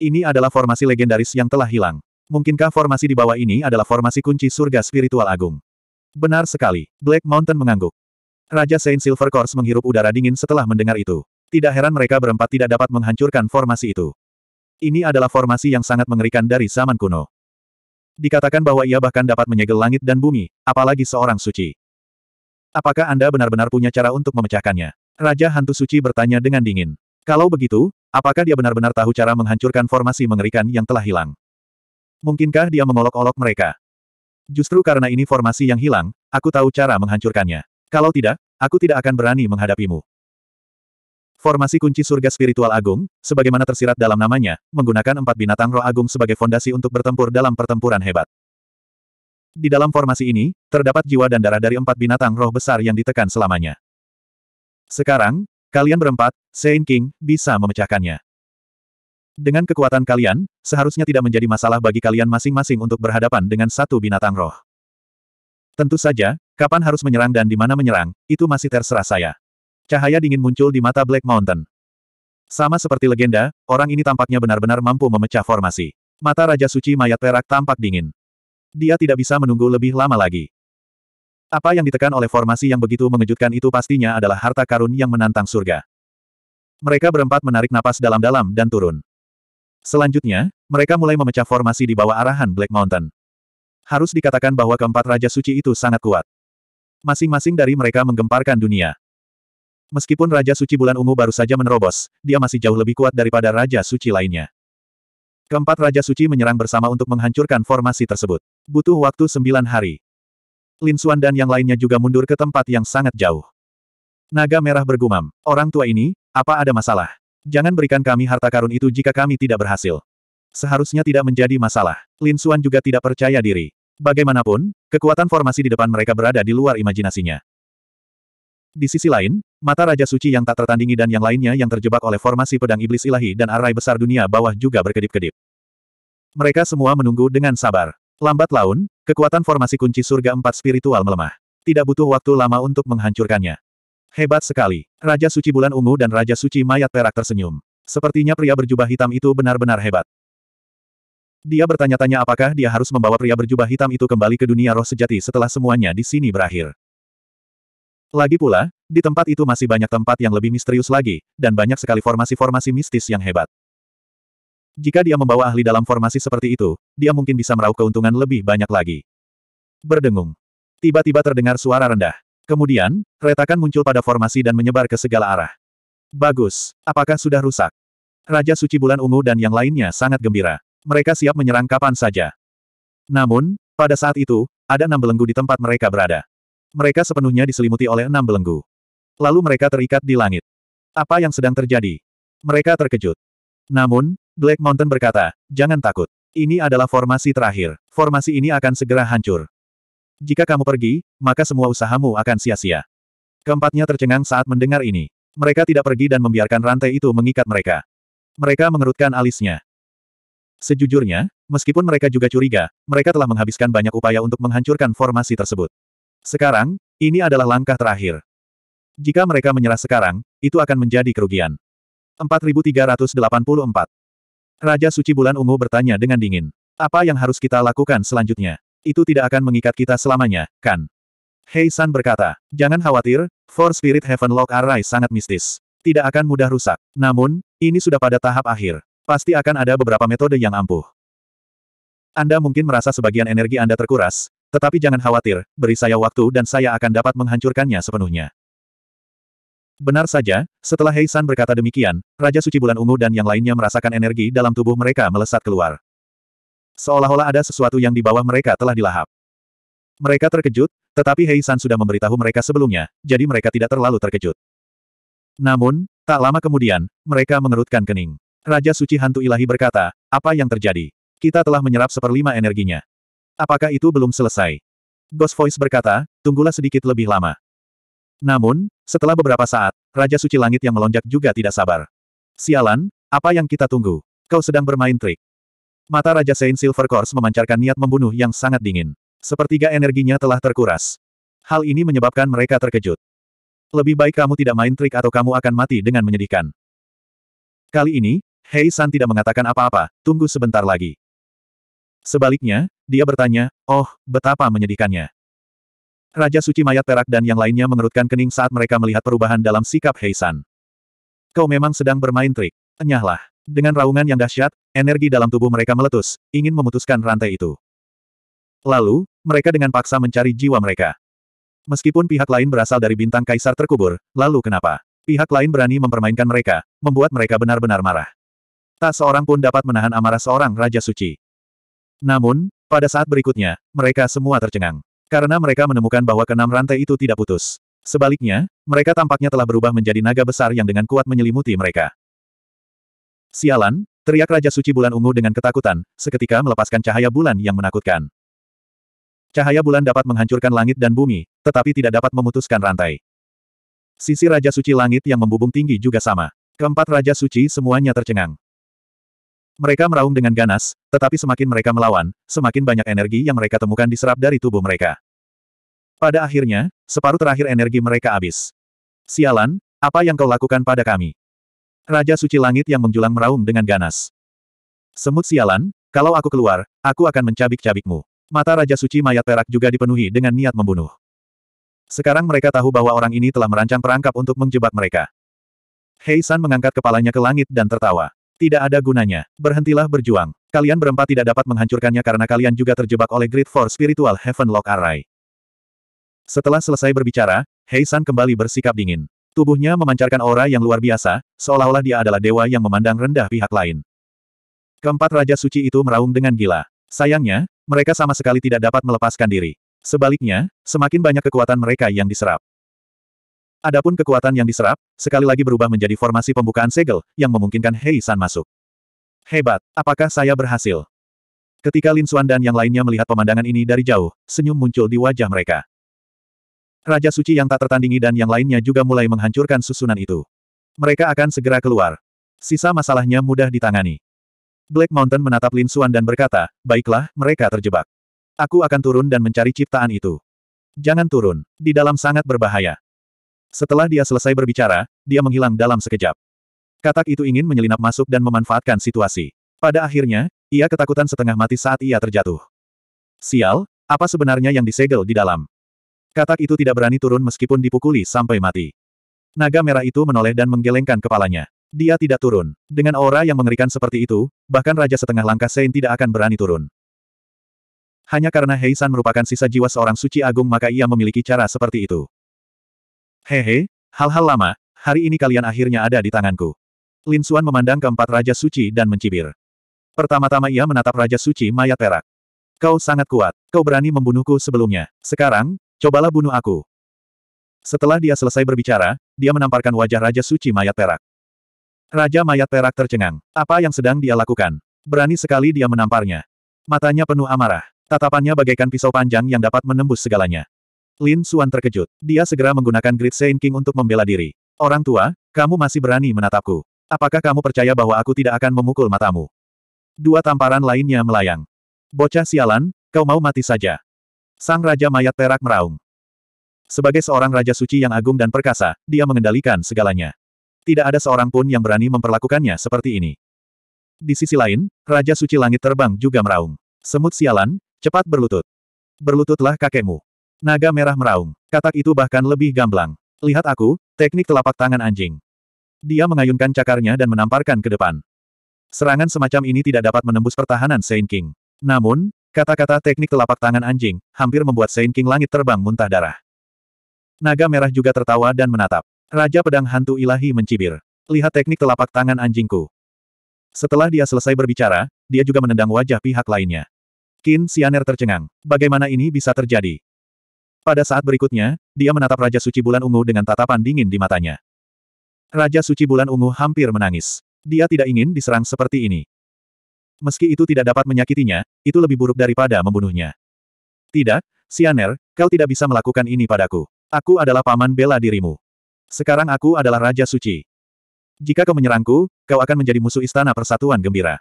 Speaker 1: Ini adalah formasi legendaris yang telah hilang. Mungkinkah formasi di bawah ini adalah formasi kunci surga spiritual agung? Benar sekali, Black Mountain mengangguk. Raja Saint Silver Course menghirup udara dingin setelah mendengar itu. Tidak heran mereka berempat tidak dapat menghancurkan formasi itu. Ini adalah formasi yang sangat mengerikan dari zaman kuno. Dikatakan bahwa ia bahkan dapat menyegel langit dan bumi, apalagi seorang suci. Apakah Anda benar-benar punya cara untuk memecahkannya? Raja Hantu Suci bertanya dengan dingin. Kalau begitu, apakah dia benar-benar tahu cara menghancurkan formasi mengerikan yang telah hilang? Mungkinkah dia mengolok-olok mereka? Justru karena ini formasi yang hilang, aku tahu cara menghancurkannya. Kalau tidak, aku tidak akan berani menghadapimu. Formasi kunci surga spiritual agung, sebagaimana tersirat dalam namanya, menggunakan empat binatang roh agung sebagai fondasi untuk bertempur dalam pertempuran hebat. Di dalam formasi ini, terdapat jiwa dan darah dari empat binatang roh besar yang ditekan selamanya. Sekarang, kalian berempat, Saint King, bisa memecahkannya. Dengan kekuatan kalian, seharusnya tidak menjadi masalah bagi kalian masing-masing untuk berhadapan dengan satu binatang roh. Tentu saja, kapan harus menyerang dan di mana menyerang, itu masih terserah saya. Cahaya dingin muncul di mata Black Mountain. Sama seperti legenda, orang ini tampaknya benar-benar mampu memecah formasi. Mata Raja Suci Mayat Perak tampak dingin. Dia tidak bisa menunggu lebih lama lagi. Apa yang ditekan oleh formasi yang begitu mengejutkan itu pastinya adalah harta karun yang menantang surga. Mereka berempat menarik napas dalam-dalam dan turun. Selanjutnya, mereka mulai memecah formasi di bawah arahan Black Mountain. Harus dikatakan bahwa keempat Raja Suci itu sangat kuat. Masing-masing dari mereka menggemparkan dunia. Meskipun Raja Suci Bulan Ungu baru saja menerobos, dia masih jauh lebih kuat daripada Raja Suci lainnya. Keempat Raja Suci menyerang bersama untuk menghancurkan formasi tersebut. Butuh waktu sembilan hari. Lin Xuan dan yang lainnya juga mundur ke tempat yang sangat jauh. Naga merah bergumam, orang tua ini, apa ada masalah? Jangan berikan kami harta karun itu jika kami tidak berhasil. Seharusnya tidak menjadi masalah. Lin Xuan juga tidak percaya diri. Bagaimanapun, kekuatan formasi di depan mereka berada di luar imajinasinya. Di sisi lain, mata Raja Suci yang tak tertandingi dan yang lainnya yang terjebak oleh formasi pedang iblis ilahi dan arai besar dunia bawah juga berkedip-kedip. Mereka semua menunggu dengan sabar. Lambat laun, kekuatan formasi kunci surga empat spiritual melemah. Tidak butuh waktu lama untuk menghancurkannya. Hebat sekali. Raja Suci Bulan Ungu dan Raja Suci Mayat Perak tersenyum. Sepertinya pria berjubah hitam itu benar-benar hebat. Dia bertanya-tanya apakah dia harus membawa pria berjubah hitam itu kembali ke dunia roh sejati setelah semuanya di sini berakhir. Lagi pula, di tempat itu masih banyak tempat yang lebih misterius lagi, dan banyak sekali formasi-formasi mistis yang hebat. Jika dia membawa ahli dalam formasi seperti itu, dia mungkin bisa meraup keuntungan lebih banyak lagi. Berdengung. Tiba-tiba terdengar suara rendah. Kemudian, retakan muncul pada formasi dan menyebar ke segala arah. Bagus. Apakah sudah rusak? Raja Suci Bulan Ungu dan yang lainnya sangat gembira. Mereka siap menyerang kapan saja. Namun, pada saat itu, ada enam belenggu di tempat mereka berada. Mereka sepenuhnya diselimuti oleh enam belenggu. Lalu mereka terikat di langit. Apa yang sedang terjadi? Mereka terkejut. Namun, Black Mountain berkata, jangan takut. Ini adalah formasi terakhir. Formasi ini akan segera hancur. Jika kamu pergi, maka semua usahamu akan sia-sia. Keempatnya tercengang saat mendengar ini. Mereka tidak pergi dan membiarkan rantai itu mengikat mereka. Mereka mengerutkan alisnya. Sejujurnya, meskipun mereka juga curiga, mereka telah menghabiskan banyak upaya untuk menghancurkan formasi tersebut. Sekarang, ini adalah langkah terakhir. Jika mereka menyerah sekarang, itu akan menjadi kerugian. 4384. Raja Suci Bulan Ungu bertanya dengan dingin. Apa yang harus kita lakukan selanjutnya? Itu tidak akan mengikat kita selamanya, kan? Hei San berkata, jangan khawatir, Four Spirit Heaven Lock Array sangat mistis. Tidak akan mudah rusak. Namun, ini sudah pada tahap akhir. Pasti akan ada beberapa metode yang ampuh. Anda mungkin merasa sebagian energi Anda terkuras, tetapi jangan khawatir, beri saya waktu dan saya akan dapat menghancurkannya sepenuhnya. Benar saja, setelah Hei San berkata demikian, Raja Suci Bulan Ungu dan yang lainnya merasakan energi dalam tubuh mereka melesat keluar. Seolah-olah ada sesuatu yang di bawah mereka telah dilahap. Mereka terkejut, tetapi Hei San sudah memberitahu mereka sebelumnya, jadi mereka tidak terlalu terkejut. Namun, tak lama kemudian, mereka mengerutkan kening. Raja Suci Hantu Ilahi berkata, apa yang terjadi? Kita telah menyerap seperlima energinya. Apakah itu belum selesai? Ghost Voice berkata, tunggulah sedikit lebih lama. Namun, setelah beberapa saat, Raja Suci Langit yang melonjak juga tidak sabar. Sialan, apa yang kita tunggu? Kau sedang bermain trik. Mata Raja Saint Silver Course memancarkan niat membunuh yang sangat dingin. Sepertiga energinya telah terkuras. Hal ini menyebabkan mereka terkejut. Lebih baik kamu tidak main trik atau kamu akan mati dengan menyedihkan. Kali ini, Hei San tidak mengatakan apa-apa, tunggu sebentar lagi. Sebaliknya, dia bertanya, oh, betapa menyedihkannya. Raja Suci Mayat Perak dan yang lainnya mengerutkan kening saat mereka melihat perubahan dalam sikap Heisan. Kau memang sedang bermain trik. Enyahlah. Dengan raungan yang dahsyat, energi dalam tubuh mereka meletus, ingin memutuskan rantai itu. Lalu, mereka dengan paksa mencari jiwa mereka. Meskipun pihak lain berasal dari bintang kaisar terkubur, lalu kenapa? Pihak lain berani mempermainkan mereka, membuat mereka benar-benar marah. Tak seorang pun dapat menahan amarah seorang Raja Suci. Namun, pada saat berikutnya, mereka semua tercengang. Karena mereka menemukan bahwa keenam rantai itu tidak putus. Sebaliknya, mereka tampaknya telah berubah menjadi naga besar yang dengan kuat menyelimuti mereka. Sialan, teriak Raja Suci Bulan Ungu dengan ketakutan, seketika melepaskan cahaya bulan yang menakutkan. Cahaya bulan dapat menghancurkan langit dan bumi, tetapi tidak dapat memutuskan rantai. Sisi Raja Suci Langit yang membubung tinggi juga sama. Keempat Raja Suci semuanya tercengang. Mereka meraung dengan ganas, tetapi semakin mereka melawan, semakin banyak energi yang mereka temukan diserap dari tubuh mereka. Pada akhirnya, separuh terakhir energi mereka habis. Sialan, apa yang kau lakukan pada kami? Raja Suci Langit yang menjulang meraung dengan ganas. Semut sialan, kalau aku keluar, aku akan mencabik-cabikmu. Mata Raja Suci Mayat Perak juga dipenuhi dengan niat membunuh. Sekarang mereka tahu bahwa orang ini telah merancang perangkap untuk menjebak mereka. Hei San mengangkat kepalanya ke langit dan tertawa. Tidak ada gunanya. Berhentilah berjuang. Kalian berempat tidak dapat menghancurkannya karena kalian juga terjebak oleh Great Force Spiritual Heaven Lock Array. Setelah selesai berbicara, Hei San kembali bersikap dingin. Tubuhnya memancarkan aura yang luar biasa, seolah-olah dia adalah dewa yang memandang rendah pihak lain. Keempat Raja Suci itu meraung dengan gila. Sayangnya, mereka sama sekali tidak dapat melepaskan diri. Sebaliknya, semakin banyak kekuatan mereka yang diserap. Adapun kekuatan yang diserap, sekali lagi berubah menjadi formasi pembukaan segel, yang memungkinkan Hei San masuk. Hebat, apakah saya berhasil? Ketika Lin Xuan dan yang lainnya melihat pemandangan ini dari jauh, senyum muncul di wajah mereka. Raja suci yang tak tertandingi dan yang lainnya juga mulai menghancurkan susunan itu. Mereka akan segera keluar. Sisa masalahnya mudah ditangani. Black Mountain menatap Lin Xuan dan berkata, baiklah, mereka terjebak. Aku akan turun dan mencari ciptaan itu. Jangan turun. Di dalam sangat berbahaya. Setelah dia selesai berbicara, dia menghilang dalam sekejap. Katak itu ingin menyelinap masuk dan memanfaatkan situasi. Pada akhirnya, ia ketakutan setengah mati saat ia terjatuh. Sial, apa sebenarnya yang disegel di dalam? Katak itu tidak berani turun meskipun dipukuli sampai mati. Naga merah itu menoleh dan menggelengkan kepalanya. Dia tidak turun. Dengan aura yang mengerikan seperti itu, bahkan Raja Setengah Langkah Sein tidak akan berani turun. Hanya karena Heisan merupakan sisa jiwa seorang suci agung maka ia memiliki cara seperti itu. Hehe, hal-hal lama, hari ini kalian akhirnya ada di tanganku. Lin Suan memandang keempat Raja Suci dan mencibir. Pertama-tama ia menatap Raja Suci mayat perak. Kau sangat kuat, kau berani membunuhku sebelumnya. Sekarang, cobalah bunuh aku. Setelah dia selesai berbicara, dia menamparkan wajah Raja Suci mayat perak. Raja mayat perak tercengang. Apa yang sedang dia lakukan? Berani sekali dia menamparnya. Matanya penuh amarah. Tatapannya bagaikan pisau panjang yang dapat menembus segalanya. Lin Suan terkejut. Dia segera menggunakan Great Saint King untuk membela diri. Orang tua, kamu masih berani menatapku. Apakah kamu percaya bahwa aku tidak akan memukul matamu? Dua tamparan lainnya melayang. Bocah sialan, kau mau mati saja. Sang Raja Mayat Perak meraung. Sebagai seorang Raja Suci yang agung dan perkasa, dia mengendalikan segalanya. Tidak ada seorang pun yang berani memperlakukannya seperti ini. Di sisi lain, Raja Suci Langit Terbang juga meraung. Semut sialan, cepat berlutut. Berlututlah kakekmu. Naga merah meraung. Katak itu bahkan lebih gamblang. Lihat aku, teknik telapak tangan anjing. Dia mengayunkan cakarnya dan menamparkan ke depan. Serangan semacam ini tidak dapat menembus pertahanan Saint King. Namun, kata-kata teknik telapak tangan anjing hampir membuat Saint King langit terbang muntah darah. Naga merah juga tertawa dan menatap. Raja pedang hantu ilahi mencibir. Lihat teknik telapak tangan anjingku. Setelah dia selesai berbicara, dia juga menendang wajah pihak lainnya. Kin Sianer tercengang. Bagaimana ini bisa terjadi? Pada saat berikutnya, dia menatap Raja Suci Bulan Ungu dengan tatapan dingin di matanya. Raja Suci Bulan Ungu hampir menangis. Dia tidak ingin diserang seperti ini. Meski itu tidak dapat menyakitinya, itu lebih buruk daripada membunuhnya. Tidak, Sianer, kau tidak bisa melakukan ini padaku. Aku adalah paman bela dirimu. Sekarang aku adalah Raja Suci. Jika kau menyerangku, kau akan menjadi musuh Istana Persatuan Gembira.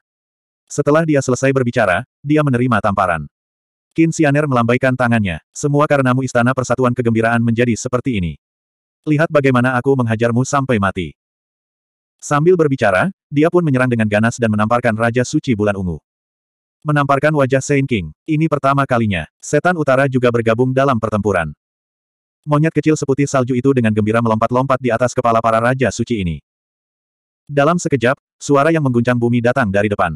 Speaker 1: Setelah dia selesai berbicara, dia menerima tamparan. Qin Xianer melambaikan tangannya. Semua karenamu istana persatuan kegembiraan menjadi seperti ini. Lihat bagaimana aku menghajarmu sampai mati. Sambil berbicara, dia pun menyerang dengan ganas dan menamparkan Raja Suci Bulan Ungu. Menamparkan wajah Saint King, ini pertama kalinya, setan utara juga bergabung dalam pertempuran. Monyet kecil seputih salju itu dengan gembira melompat-lompat di atas kepala para Raja Suci ini. Dalam sekejap, suara yang mengguncang bumi datang dari depan.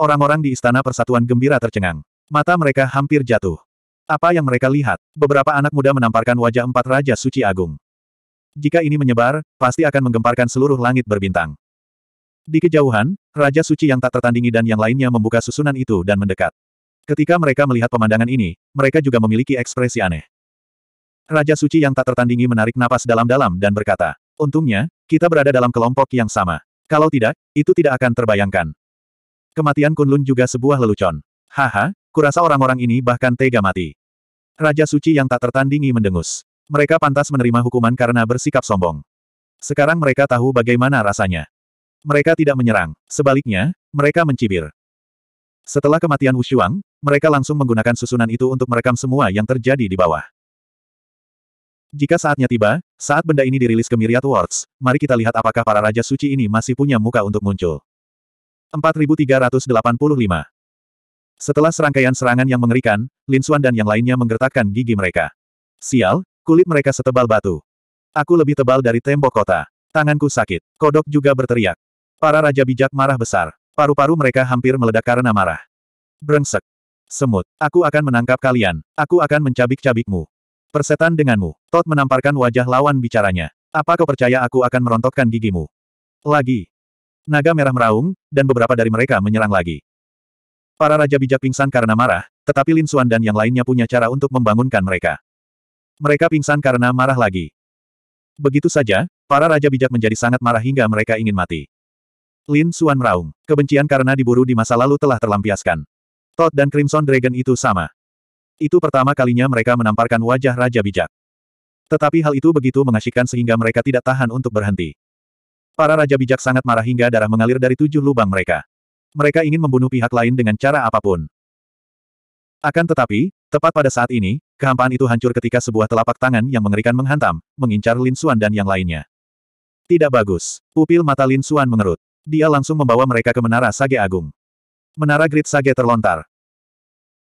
Speaker 1: Orang-orang di Istana Persatuan gembira tercengang. Mata mereka hampir jatuh. Apa yang mereka lihat? Beberapa anak muda menamparkan wajah empat Raja Suci Agung. Jika ini menyebar, pasti akan menggemparkan seluruh langit berbintang. Di kejauhan, Raja Suci yang tak tertandingi dan yang lainnya membuka susunan itu dan mendekat. Ketika mereka melihat pemandangan ini, mereka juga memiliki ekspresi aneh. Raja Suci yang tak tertandingi menarik napas dalam-dalam dan berkata, Untungnya, kita berada dalam kelompok yang sama. Kalau tidak, itu tidak akan terbayangkan. Kematian Kunlun juga sebuah lelucon. Haha, Kurasa orang-orang ini bahkan tega mati. Raja suci yang tak tertandingi mendengus. Mereka pantas menerima hukuman karena bersikap sombong. Sekarang mereka tahu bagaimana rasanya. Mereka tidak menyerang, sebaliknya, mereka mencibir. Setelah kematian Wushuang, mereka langsung menggunakan susunan itu untuk merekam semua yang terjadi di bawah. Jika saatnya tiba, saat benda ini dirilis ke Myriad Worlds, mari kita lihat apakah para Raja Suci ini masih punya muka untuk muncul. 4385 setelah serangkaian serangan yang mengerikan, Lin Xuan dan yang lainnya menggertakkan gigi mereka. Sial, kulit mereka setebal batu. Aku lebih tebal dari tembok kota. Tanganku sakit. Kodok juga berteriak. Para raja bijak marah besar. Paru-paru mereka hampir meledak karena marah. Brengsek. Semut, aku akan menangkap kalian. Aku akan mencabik-cabikmu. Persetan denganmu. Tot menamparkan wajah lawan bicaranya. Apa kau percaya aku akan merontokkan gigimu? Lagi. Naga merah meraung, dan beberapa dari mereka menyerang lagi. Para raja bijak pingsan karena marah, tetapi Lin Xuan dan yang lainnya punya cara untuk membangunkan mereka. Mereka pingsan karena marah lagi. Begitu saja, para raja bijak menjadi sangat marah hingga mereka ingin mati. Lin Xuan meraung. Kebencian karena diburu di masa lalu telah terlampiaskan. Todd dan Crimson Dragon itu sama. Itu pertama kalinya mereka menamparkan wajah Raja Bijak. Tetapi hal itu begitu mengasyikkan sehingga mereka tidak tahan untuk berhenti. Para Raja Bijak sangat marah hingga darah mengalir dari tujuh lubang mereka. Mereka ingin membunuh pihak lain dengan cara apapun. Akan tetapi, tepat pada saat ini, kehampaan itu hancur ketika sebuah telapak tangan yang mengerikan menghantam, mengincar Lin Xuan dan yang lainnya. Tidak bagus. Pupil mata Lin Xuan mengerut. Dia langsung membawa mereka ke Menara Sage Agung. Menara Grid Sage terlontar.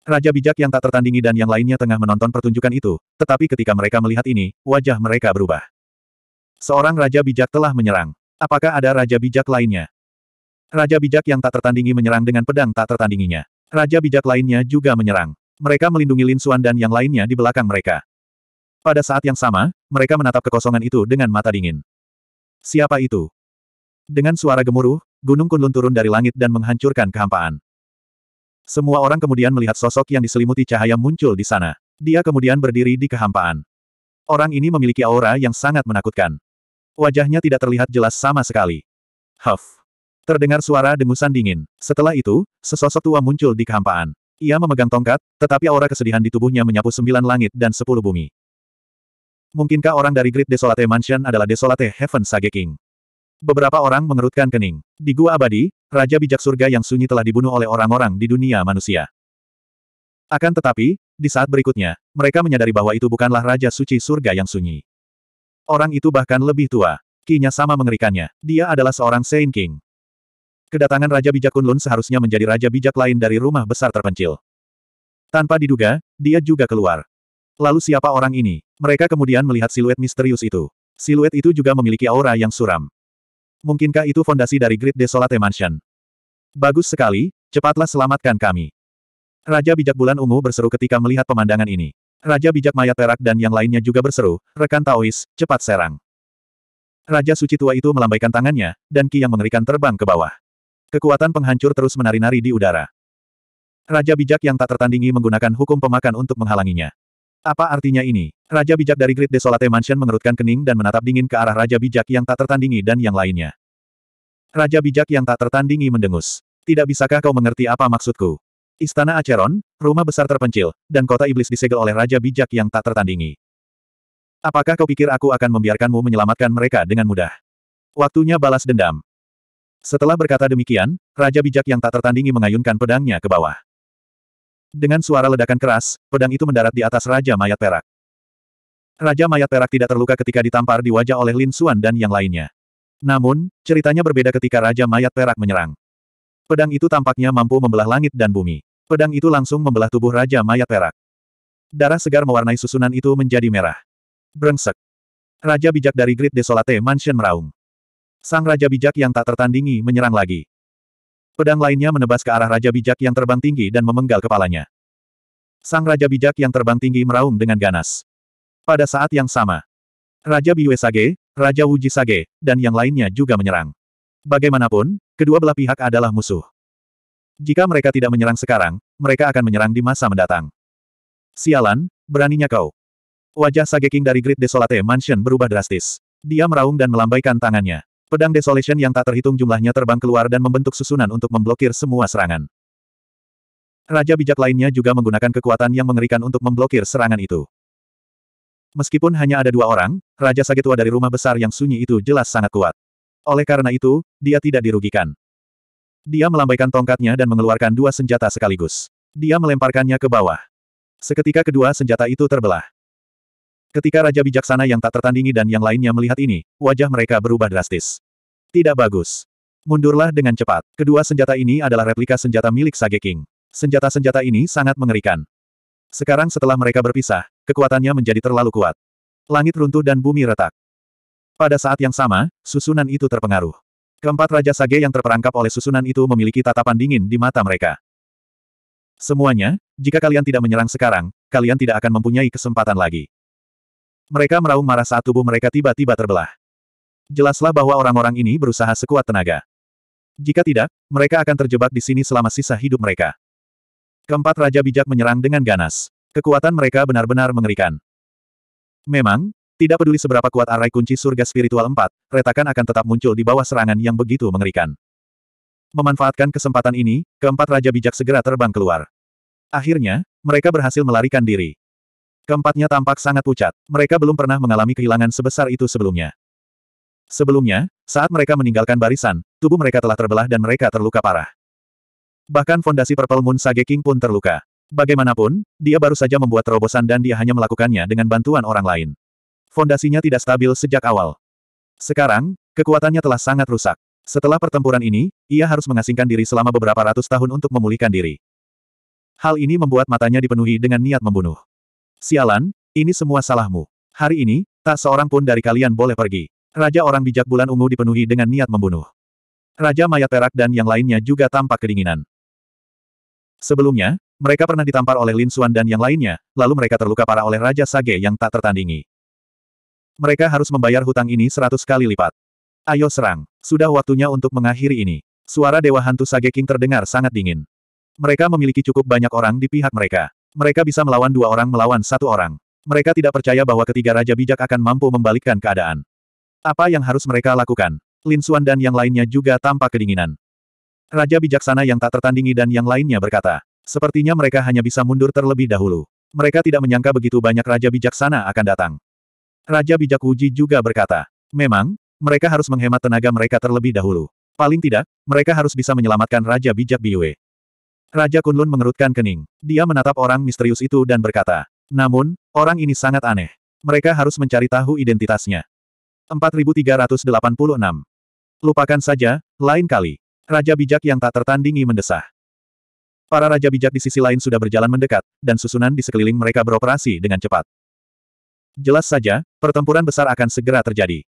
Speaker 1: Raja bijak yang tak tertandingi dan yang lainnya tengah menonton pertunjukan itu, tetapi ketika mereka melihat ini, wajah mereka berubah. Seorang raja bijak telah menyerang. Apakah ada raja bijak lainnya? Raja bijak yang tak tertandingi menyerang dengan pedang tak tertandinginya. Raja bijak lainnya juga menyerang. Mereka melindungi Lin Suan dan yang lainnya di belakang mereka. Pada saat yang sama, mereka menatap kekosongan itu dengan mata dingin. Siapa itu? Dengan suara gemuruh, Gunung Kunlun turun dari langit dan menghancurkan kehampaan. Semua orang kemudian melihat sosok yang diselimuti cahaya muncul di sana. Dia kemudian berdiri di kehampaan. Orang ini memiliki aura yang sangat menakutkan. Wajahnya tidak terlihat jelas sama sekali. Huff. Terdengar suara dengusan dingin. Setelah itu, sesosok tua muncul di kehampaan. Ia memegang tongkat, tetapi aura kesedihan di tubuhnya menyapu sembilan langit dan sepuluh bumi. Mungkinkah orang dari Great Desolate Mansion adalah Desolate Heaven Sage King? Beberapa orang mengerutkan kening. Di Gua Abadi, Raja Bijak Surga yang sunyi telah dibunuh oleh orang-orang di dunia manusia. Akan tetapi, di saat berikutnya, mereka menyadari bahwa itu bukanlah Raja Suci Surga yang sunyi. Orang itu bahkan lebih tua. Kinya sama mengerikannya. Dia adalah seorang Saint King. Kedatangan Raja Bijak Kunlun seharusnya menjadi Raja Bijak lain dari rumah besar terpencil. Tanpa diduga, dia juga keluar. Lalu siapa orang ini? Mereka kemudian melihat siluet misterius itu. Siluet itu juga memiliki aura yang suram. Mungkinkah itu fondasi dari Great Desolate Mansion? Bagus sekali, cepatlah selamatkan kami. Raja Bijak Bulan Ungu berseru ketika melihat pemandangan ini. Raja Bijak Mayat Perak dan yang lainnya juga berseru, rekan Taois, cepat serang. Raja Suci Tua itu melambaikan tangannya, dan Ki yang mengerikan terbang ke bawah. Kekuatan penghancur terus menari-nari di udara. Raja bijak yang tak tertandingi menggunakan hukum pemakan untuk menghalanginya. Apa artinya ini? Raja bijak dari Great Desolate Mansion mengerutkan kening dan menatap dingin ke arah Raja bijak yang tak tertandingi dan yang lainnya. Raja bijak yang tak tertandingi mendengus. Tidak bisakah kau mengerti apa maksudku? Istana Aceron, rumah besar terpencil, dan kota iblis disegel oleh Raja bijak yang tak tertandingi. Apakah kau pikir aku akan membiarkanmu menyelamatkan mereka dengan mudah? Waktunya balas dendam. Setelah berkata demikian, Raja Bijak yang tak tertandingi mengayunkan pedangnya ke bawah. Dengan suara ledakan keras, pedang itu mendarat di atas Raja Mayat Perak. Raja Mayat Perak tidak terluka ketika ditampar di wajah oleh Lin Xuan dan yang lainnya. Namun, ceritanya berbeda ketika Raja Mayat Perak menyerang. Pedang itu tampaknya mampu membelah langit dan bumi. Pedang itu langsung membelah tubuh Raja Mayat Perak. Darah segar mewarnai susunan itu menjadi merah. Brengsek. Raja bijak dari Great Desolate Mansion meraung. Sang Raja Bijak yang tak tertandingi menyerang lagi. Pedang lainnya menebas ke arah Raja Bijak yang terbang tinggi dan memenggal kepalanya. Sang Raja Bijak yang terbang tinggi meraung dengan ganas. Pada saat yang sama, Raja Biwe Sage, Raja Wuji Sage, dan yang lainnya juga menyerang. Bagaimanapun, kedua belah pihak adalah musuh. Jika mereka tidak menyerang sekarang, mereka akan menyerang di masa mendatang. Sialan, beraninya kau. Wajah Sage King dari Great Desolate Mansion berubah drastis. Dia meraung dan melambaikan tangannya. Pedang Desolation yang tak terhitung jumlahnya terbang keluar dan membentuk susunan untuk memblokir semua serangan. Raja bijak lainnya juga menggunakan kekuatan yang mengerikan untuk memblokir serangan itu. Meskipun hanya ada dua orang, Raja tua dari rumah besar yang sunyi itu jelas sangat kuat. Oleh karena itu, dia tidak dirugikan. Dia melambaikan tongkatnya dan mengeluarkan dua senjata sekaligus. Dia melemparkannya ke bawah. Seketika kedua senjata itu terbelah. Ketika Raja Bijaksana yang tak tertandingi dan yang lainnya melihat ini, wajah mereka berubah drastis. Tidak bagus. Mundurlah dengan cepat. Kedua senjata ini adalah replika senjata milik Sage King. Senjata-senjata ini sangat mengerikan. Sekarang setelah mereka berpisah, kekuatannya menjadi terlalu kuat. Langit runtuh dan bumi retak. Pada saat yang sama, susunan itu terpengaruh. Keempat Raja Sage yang terperangkap oleh susunan itu memiliki tatapan dingin di mata mereka. Semuanya, jika kalian tidak menyerang sekarang, kalian tidak akan mempunyai kesempatan lagi. Mereka meraung marah saat tubuh mereka tiba-tiba terbelah. Jelaslah bahwa orang-orang ini berusaha sekuat tenaga. Jika tidak, mereka akan terjebak di sini selama sisa hidup mereka. Keempat Raja Bijak menyerang dengan ganas. Kekuatan mereka benar-benar mengerikan. Memang, tidak peduli seberapa kuat arai kunci surga spiritual empat, retakan akan tetap muncul di bawah serangan yang begitu mengerikan. Memanfaatkan kesempatan ini, keempat Raja Bijak segera terbang keluar. Akhirnya, mereka berhasil melarikan diri. Keempatnya tampak sangat pucat. Mereka belum pernah mengalami kehilangan sebesar itu sebelumnya. Sebelumnya, saat mereka meninggalkan barisan, tubuh mereka telah terbelah dan mereka terluka parah. Bahkan fondasi Purple Moon Sage King pun terluka. Bagaimanapun, dia baru saja membuat terobosan dan dia hanya melakukannya dengan bantuan orang lain. Fondasinya tidak stabil sejak awal. Sekarang, kekuatannya telah sangat rusak. Setelah pertempuran ini, ia harus mengasingkan diri selama beberapa ratus tahun untuk memulihkan diri. Hal ini membuat matanya dipenuhi dengan niat membunuh. Sialan, ini semua salahmu. Hari ini, tak seorang pun dari kalian boleh pergi. Raja orang bijak bulan ungu dipenuhi dengan niat membunuh. Raja mayat perak dan yang lainnya juga tampak kedinginan. Sebelumnya, mereka pernah ditampar oleh Lin Xuan dan yang lainnya, lalu mereka terluka parah oleh Raja Sage yang tak tertandingi. Mereka harus membayar hutang ini seratus kali lipat. Ayo serang, sudah waktunya untuk mengakhiri ini. Suara Dewa Hantu Sage King terdengar sangat dingin. Mereka memiliki cukup banyak orang di pihak mereka. Mereka bisa melawan dua orang melawan satu orang. Mereka tidak percaya bahwa ketiga raja bijak akan mampu membalikkan keadaan. Apa yang harus mereka lakukan? Lin Xuan dan yang lainnya juga tampak kedinginan. Raja bijaksana yang tak tertandingi dan yang lainnya berkata, sepertinya mereka hanya bisa mundur terlebih dahulu. Mereka tidak menyangka begitu banyak raja bijaksana akan datang. Raja bijak Wuji juga berkata, memang, mereka harus menghemat tenaga mereka terlebih dahulu. Paling tidak, mereka harus bisa menyelamatkan Raja Bijak Biwe. Raja Kunlun mengerutkan kening. Dia menatap orang misterius itu dan berkata, namun, orang ini sangat aneh. Mereka harus mencari tahu identitasnya. 4386. Lupakan saja, lain kali. Raja bijak yang tak tertandingi mendesah. Para raja bijak di sisi lain sudah berjalan mendekat, dan susunan di sekeliling mereka beroperasi dengan cepat. Jelas saja, pertempuran besar akan segera terjadi.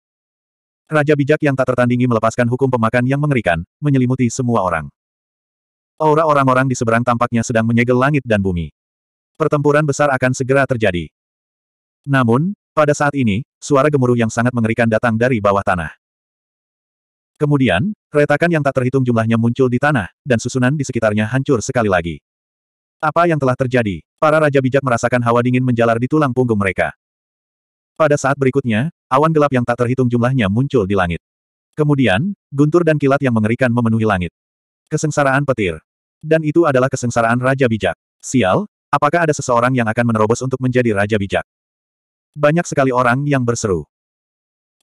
Speaker 1: Raja bijak yang tak tertandingi melepaskan hukum pemakan yang mengerikan, menyelimuti semua orang. Aura orang-orang di seberang tampaknya sedang menyegel langit dan bumi. Pertempuran besar akan segera terjadi. Namun, pada saat ini, suara gemuruh yang sangat mengerikan datang dari bawah tanah. Kemudian, retakan yang tak terhitung jumlahnya muncul di tanah, dan susunan di sekitarnya hancur sekali lagi. Apa yang telah terjadi? Para raja bijak merasakan hawa dingin menjalar di tulang punggung mereka. Pada saat berikutnya, awan gelap yang tak terhitung jumlahnya muncul di langit. Kemudian, guntur dan kilat yang mengerikan memenuhi langit. Kesengsaraan petir. Dan itu adalah kesengsaraan Raja Bijak. Sial, apakah ada seseorang yang akan menerobos untuk menjadi Raja Bijak? Banyak sekali orang yang berseru.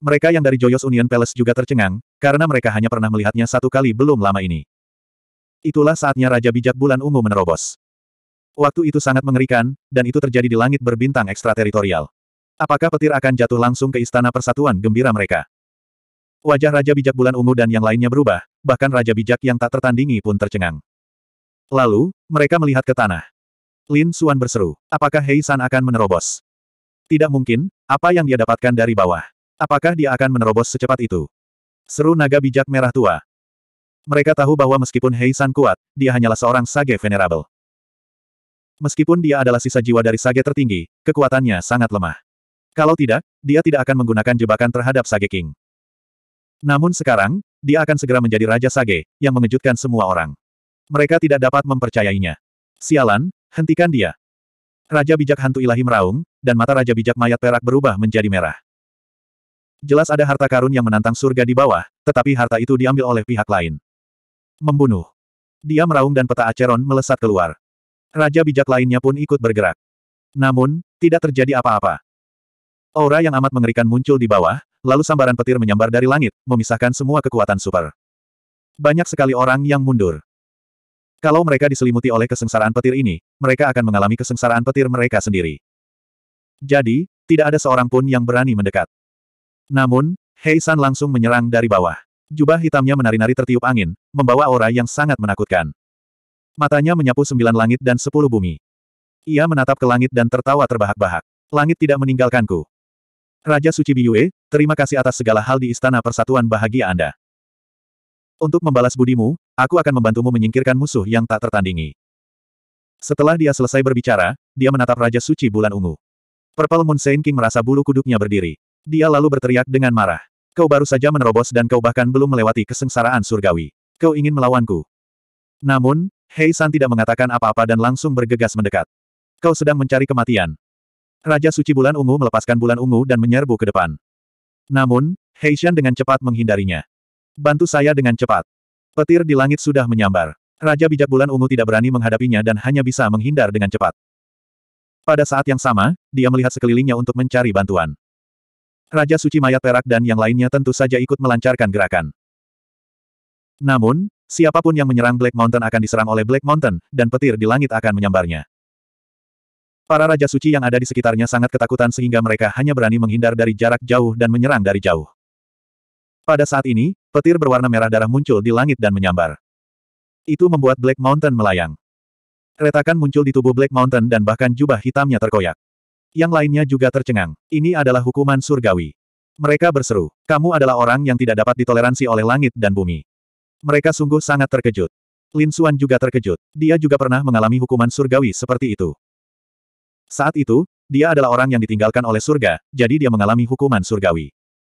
Speaker 1: Mereka yang dari Joyous Union Palace juga tercengang, karena mereka hanya pernah melihatnya satu kali belum lama ini. Itulah saatnya Raja Bijak Bulan Ungu menerobos. Waktu itu sangat mengerikan, dan itu terjadi di langit berbintang ekstrateritorial. Apakah petir akan jatuh langsung ke Istana Persatuan gembira mereka? Wajah Raja Bijak Bulan Ungu dan yang lainnya berubah, bahkan Raja Bijak yang tak tertandingi pun tercengang. Lalu, mereka melihat ke tanah. Lin Xuan berseru, apakah Hei San akan menerobos? Tidak mungkin, apa yang dia dapatkan dari bawah? Apakah dia akan menerobos secepat itu? Seru naga bijak merah tua. Mereka tahu bahwa meskipun Hei San kuat, dia hanyalah seorang sage venerable. Meskipun dia adalah sisa jiwa dari sage tertinggi, kekuatannya sangat lemah. Kalau tidak, dia tidak akan menggunakan jebakan terhadap Sage King. Namun sekarang, dia akan segera menjadi Raja Sage, yang mengejutkan semua orang mereka tidak dapat mempercayainya. Sialan, hentikan dia. Raja bijak hantu ilahi meraung, dan mata raja bijak mayat perak berubah menjadi merah. Jelas ada harta karun yang menantang surga di bawah, tetapi harta itu diambil oleh pihak lain. Membunuh. Dia meraung dan peta Aceron melesat keluar. Raja bijak lainnya pun ikut bergerak. Namun, tidak terjadi apa-apa. Aura yang amat mengerikan muncul di bawah, lalu sambaran petir menyambar dari langit, memisahkan semua kekuatan super. Banyak sekali orang yang mundur. Kalau mereka diselimuti oleh kesengsaraan petir ini, mereka akan mengalami kesengsaraan petir mereka sendiri. Jadi, tidak ada seorang pun yang berani mendekat. Namun, Hei San langsung menyerang dari bawah. Jubah hitamnya menari-nari tertiup angin, membawa aura yang sangat menakutkan. Matanya menyapu sembilan langit dan sepuluh bumi. Ia menatap ke langit dan tertawa terbahak-bahak. Langit tidak meninggalkanku. Raja Suci Biyue, terima kasih atas segala hal di Istana Persatuan Bahagia Anda. Untuk membalas budimu, aku akan membantumu menyingkirkan musuh yang tak tertandingi. Setelah dia selesai berbicara, dia menatap Raja Suci Bulan Ungu. Purple Moon Saint King merasa bulu kuduknya berdiri. Dia lalu berteriak dengan marah. Kau baru saja menerobos dan kau bahkan belum melewati kesengsaraan surgawi. Kau ingin melawanku. Namun, Hei San tidak mengatakan apa-apa dan langsung bergegas mendekat. Kau sedang mencari kematian. Raja Suci Bulan Ungu melepaskan Bulan Ungu dan menyerbu ke depan. Namun, Hei Shan dengan cepat menghindarinya. Bantu saya dengan cepat. Petir di langit sudah menyambar. Raja bijak bulan ungu tidak berani menghadapinya dan hanya bisa menghindar dengan cepat. Pada saat yang sama, dia melihat sekelilingnya untuk mencari bantuan. Raja suci mayat perak dan yang lainnya tentu saja ikut melancarkan gerakan. Namun, siapapun yang menyerang Black Mountain akan diserang oleh Black Mountain, dan petir di langit akan menyambarnya. Para raja suci yang ada di sekitarnya sangat ketakutan sehingga mereka hanya berani menghindar dari jarak jauh dan menyerang dari jauh. Pada saat ini, petir berwarna merah darah muncul di langit dan menyambar. Itu membuat Black Mountain melayang. Retakan muncul di tubuh Black Mountain dan bahkan jubah hitamnya terkoyak. Yang lainnya juga tercengang. Ini adalah hukuman surgawi. Mereka berseru, kamu adalah orang yang tidak dapat ditoleransi oleh langit dan bumi. Mereka sungguh sangat terkejut. Lin Suan juga terkejut. Dia juga pernah mengalami hukuman surgawi seperti itu. Saat itu, dia adalah orang yang ditinggalkan oleh surga, jadi dia mengalami hukuman surgawi.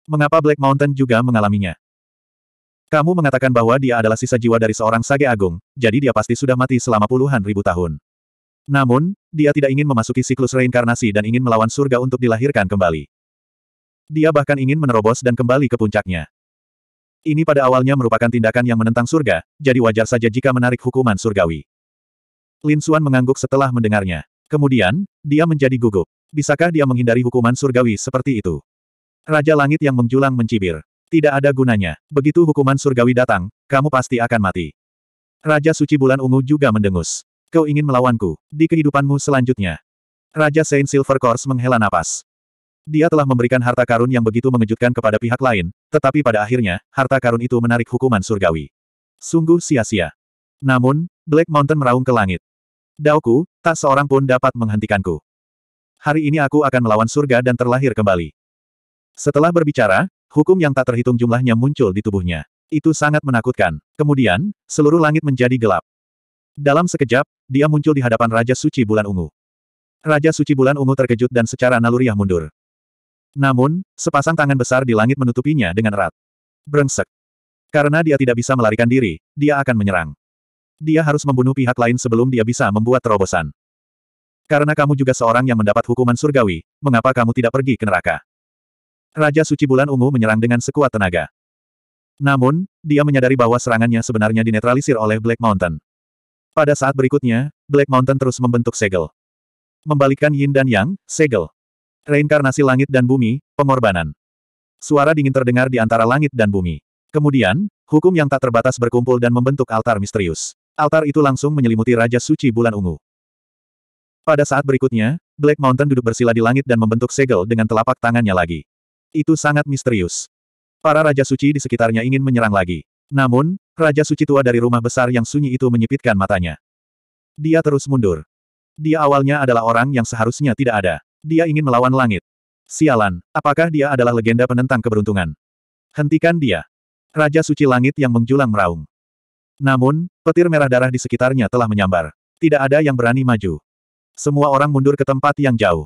Speaker 1: Mengapa Black Mountain juga mengalaminya? Kamu mengatakan bahwa dia adalah sisa jiwa dari seorang sage agung, jadi dia pasti sudah mati selama puluhan ribu tahun. Namun, dia tidak ingin memasuki siklus reinkarnasi dan ingin melawan surga untuk dilahirkan kembali. Dia bahkan ingin menerobos dan kembali ke puncaknya. Ini pada awalnya merupakan tindakan yang menentang surga, jadi wajar saja jika menarik hukuman surgawi. Lin Xuan mengangguk setelah mendengarnya. Kemudian, dia menjadi gugup. Bisakah dia menghindari hukuman surgawi seperti itu? Raja Langit yang menjulang mencibir. Tidak ada gunanya. Begitu hukuman surgawi datang, kamu pasti akan mati. Raja Suci Bulan Ungu juga mendengus. Kau ingin melawanku, di kehidupanmu selanjutnya. Raja Saint Silver Course menghela napas. Dia telah memberikan harta karun yang begitu mengejutkan kepada pihak lain, tetapi pada akhirnya, harta karun itu menarik hukuman surgawi. Sungguh sia-sia. Namun, Black Mountain meraung ke langit. Daoku, tak seorang pun dapat menghentikanku. Hari ini aku akan melawan surga dan terlahir kembali. Setelah berbicara, hukum yang tak terhitung jumlahnya muncul di tubuhnya. Itu sangat menakutkan. Kemudian, seluruh langit menjadi gelap. Dalam sekejap, dia muncul di hadapan Raja Suci Bulan Ungu. Raja Suci Bulan Ungu terkejut dan secara naluriah mundur. Namun, sepasang tangan besar di langit menutupinya dengan erat. Brengsek. Karena dia tidak bisa melarikan diri, dia akan menyerang. Dia harus membunuh pihak lain sebelum dia bisa membuat terobosan. Karena kamu juga seorang yang mendapat hukuman surgawi, mengapa kamu tidak pergi ke neraka? Raja Suci Bulan Ungu menyerang dengan sekuat tenaga. Namun, dia menyadari bahwa serangannya sebenarnya dinetralisir oleh Black Mountain. Pada saat berikutnya, Black Mountain terus membentuk segel. Membalikkan yin dan yang, segel. Reinkarnasi langit dan bumi, pengorbanan. Suara dingin terdengar di antara langit dan bumi. Kemudian, hukum yang tak terbatas berkumpul dan membentuk altar misterius. Altar itu langsung menyelimuti Raja Suci Bulan Ungu. Pada saat berikutnya, Black Mountain duduk bersila di langit dan membentuk segel dengan telapak tangannya lagi. Itu sangat misterius. Para Raja Suci di sekitarnya ingin menyerang lagi. Namun, Raja Suci tua dari rumah besar yang sunyi itu menyipitkan matanya. Dia terus mundur. Dia awalnya adalah orang yang seharusnya tidak ada. Dia ingin melawan langit. Sialan, apakah dia adalah legenda penentang keberuntungan? Hentikan dia. Raja Suci Langit yang menjulang meraung. Namun, petir merah darah di sekitarnya telah menyambar. Tidak ada yang berani maju. Semua orang mundur ke tempat yang jauh.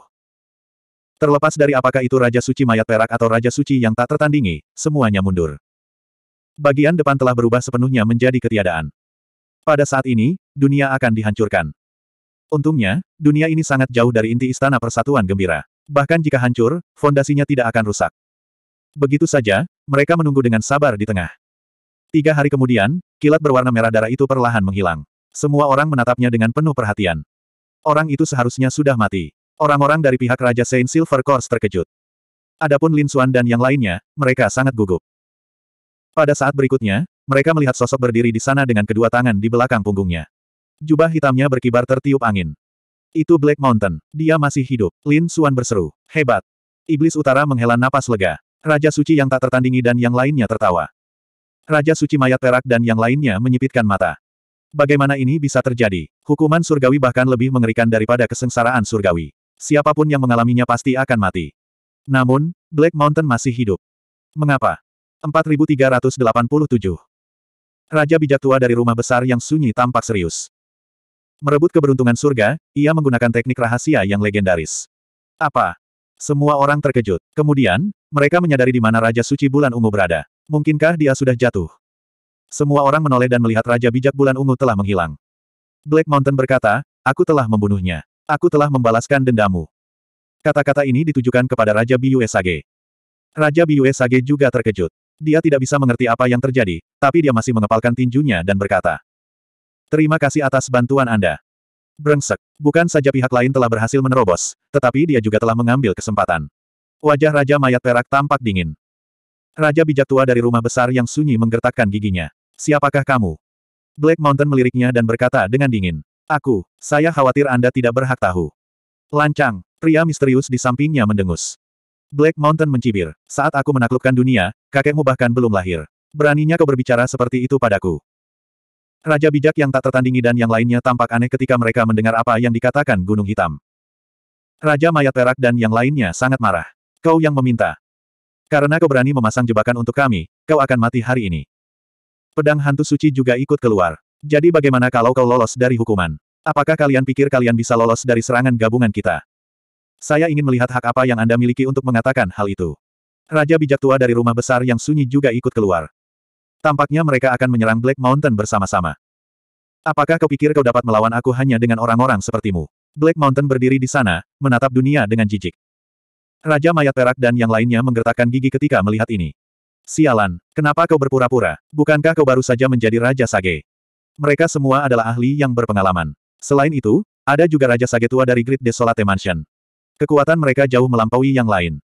Speaker 1: Terlepas dari apakah itu Raja Suci Mayat Perak atau Raja Suci yang tak tertandingi, semuanya mundur. Bagian depan telah berubah sepenuhnya menjadi ketiadaan. Pada saat ini, dunia akan dihancurkan. Untungnya, dunia ini sangat jauh dari inti Istana Persatuan Gembira. Bahkan jika hancur, fondasinya tidak akan rusak. Begitu saja, mereka menunggu dengan sabar di tengah. Tiga hari kemudian, kilat berwarna merah darah itu perlahan menghilang. Semua orang menatapnya dengan penuh perhatian. Orang itu seharusnya sudah mati. Orang-orang dari pihak Raja Saint Silver Course terkejut. Adapun Lin Xuan dan yang lainnya, mereka sangat gugup. Pada saat berikutnya, mereka melihat sosok berdiri di sana dengan kedua tangan di belakang punggungnya. Jubah hitamnya berkibar tertiup angin. Itu Black Mountain. Dia masih hidup. Lin Xuan berseru. Hebat. Iblis utara menghela napas lega. Raja suci yang tak tertandingi dan yang lainnya tertawa. Raja suci mayat perak dan yang lainnya menyipitkan mata. Bagaimana ini bisa terjadi? Hukuman surgawi bahkan lebih mengerikan daripada kesengsaraan surgawi. Siapapun yang mengalaminya pasti akan mati. Namun, Black Mountain masih hidup. Mengapa? 4387. Raja bijak tua dari rumah besar yang sunyi tampak serius. Merebut keberuntungan surga, ia menggunakan teknik rahasia yang legendaris. Apa? Semua orang terkejut. Kemudian, mereka menyadari di mana Raja Suci Bulan Ungu berada. Mungkinkah dia sudah jatuh? Semua orang menoleh dan melihat Raja Bijak Bulan Ungu telah menghilang. Black Mountain berkata, aku telah membunuhnya. Aku telah membalaskan dendamu. Kata-kata ini ditujukan kepada Raja Biyue Sage. Raja Biyue Sage juga terkejut. Dia tidak bisa mengerti apa yang terjadi, tapi dia masih mengepalkan tinjunya dan berkata. Terima kasih atas bantuan Anda. Brengsek, bukan saja pihak lain telah berhasil menerobos, tetapi dia juga telah mengambil kesempatan. Wajah Raja Mayat Perak tampak dingin. Raja bijak tua dari rumah besar yang sunyi menggertakkan giginya. Siapakah kamu? Black Mountain meliriknya dan berkata dengan dingin. Aku, saya khawatir Anda tidak berhak tahu. Lancang, pria misterius di sampingnya mendengus. Black Mountain mencibir. Saat aku menaklukkan dunia, kakekmu bahkan belum lahir. Beraninya kau berbicara seperti itu padaku. Raja bijak yang tak tertandingi dan yang lainnya tampak aneh ketika mereka mendengar apa yang dikatakan Gunung Hitam. Raja Mayat Perak dan yang lainnya sangat marah. Kau yang meminta. Karena kau berani memasang jebakan untuk kami, kau akan mati hari ini. Pedang hantu suci juga ikut keluar. Jadi bagaimana kalau kau lolos dari hukuman? Apakah kalian pikir kalian bisa lolos dari serangan gabungan kita? Saya ingin melihat hak apa yang Anda miliki untuk mengatakan hal itu. Raja bijak tua dari rumah besar yang sunyi juga ikut keluar. Tampaknya mereka akan menyerang Black Mountain bersama-sama. Apakah kau pikir kau dapat melawan aku hanya dengan orang-orang sepertimu? Black Mountain berdiri di sana, menatap dunia dengan jijik. Raja mayat perak dan yang lainnya menggertakkan gigi ketika melihat ini. Sialan, kenapa kau berpura-pura? Bukankah kau baru saja menjadi Raja Sage? Mereka semua adalah ahli yang berpengalaman. Selain itu, ada juga Raja Sage tua dari Great Desolate Mansion. Kekuatan mereka jauh melampaui yang lain.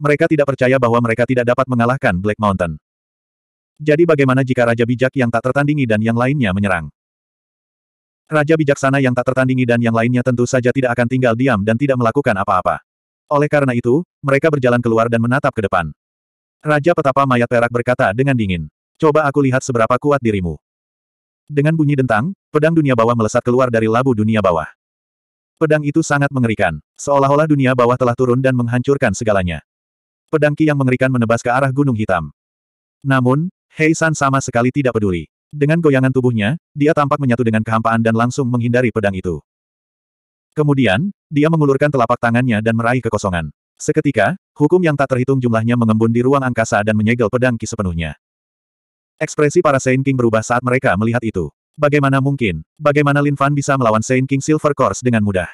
Speaker 1: Mereka tidak percaya bahwa mereka tidak dapat mengalahkan Black Mountain. Jadi bagaimana jika Raja Bijak yang tak tertandingi dan yang lainnya menyerang? Raja bijaksana yang tak tertandingi dan yang lainnya tentu saja tidak akan tinggal diam dan tidak melakukan apa-apa. Oleh karena itu, mereka berjalan keluar dan menatap ke depan. Raja petapa mayat perak berkata dengan dingin. Coba aku lihat seberapa kuat dirimu. Dengan bunyi dentang, pedang dunia bawah melesat keluar dari labu dunia bawah. Pedang itu sangat mengerikan, seolah-olah dunia bawah telah turun dan menghancurkan segalanya. Pedang Ki yang mengerikan menebas ke arah gunung hitam. Namun, Hei San sama sekali tidak peduli. Dengan goyangan tubuhnya, dia tampak menyatu dengan kehampaan dan langsung menghindari pedang itu. Kemudian, dia mengulurkan telapak tangannya dan meraih kekosongan. Seketika, hukum yang tak terhitung jumlahnya mengembun di ruang angkasa dan menyegel pedang Ki sepenuhnya. Ekspresi para Saint King berubah saat mereka melihat itu. Bagaimana mungkin, bagaimana Lin Fan bisa melawan Saint King Silver Course dengan mudah?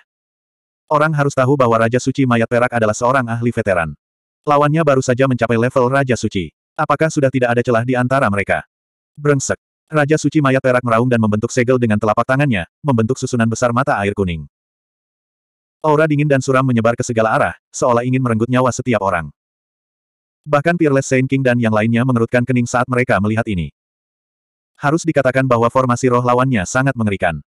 Speaker 1: Orang harus tahu bahwa Raja Suci Mayat Perak adalah seorang ahli veteran. Lawannya baru saja mencapai level Raja Suci. Apakah sudah tidak ada celah di antara mereka? Brengsek. Raja Suci Mayat Perak meraung dan membentuk segel dengan telapak tangannya, membentuk susunan besar mata air kuning. Aura dingin dan suram menyebar ke segala arah, seolah ingin merenggut nyawa setiap orang. Bahkan Peerless Saint King dan yang lainnya mengerutkan kening saat mereka melihat ini. Harus dikatakan bahwa formasi roh lawannya sangat mengerikan.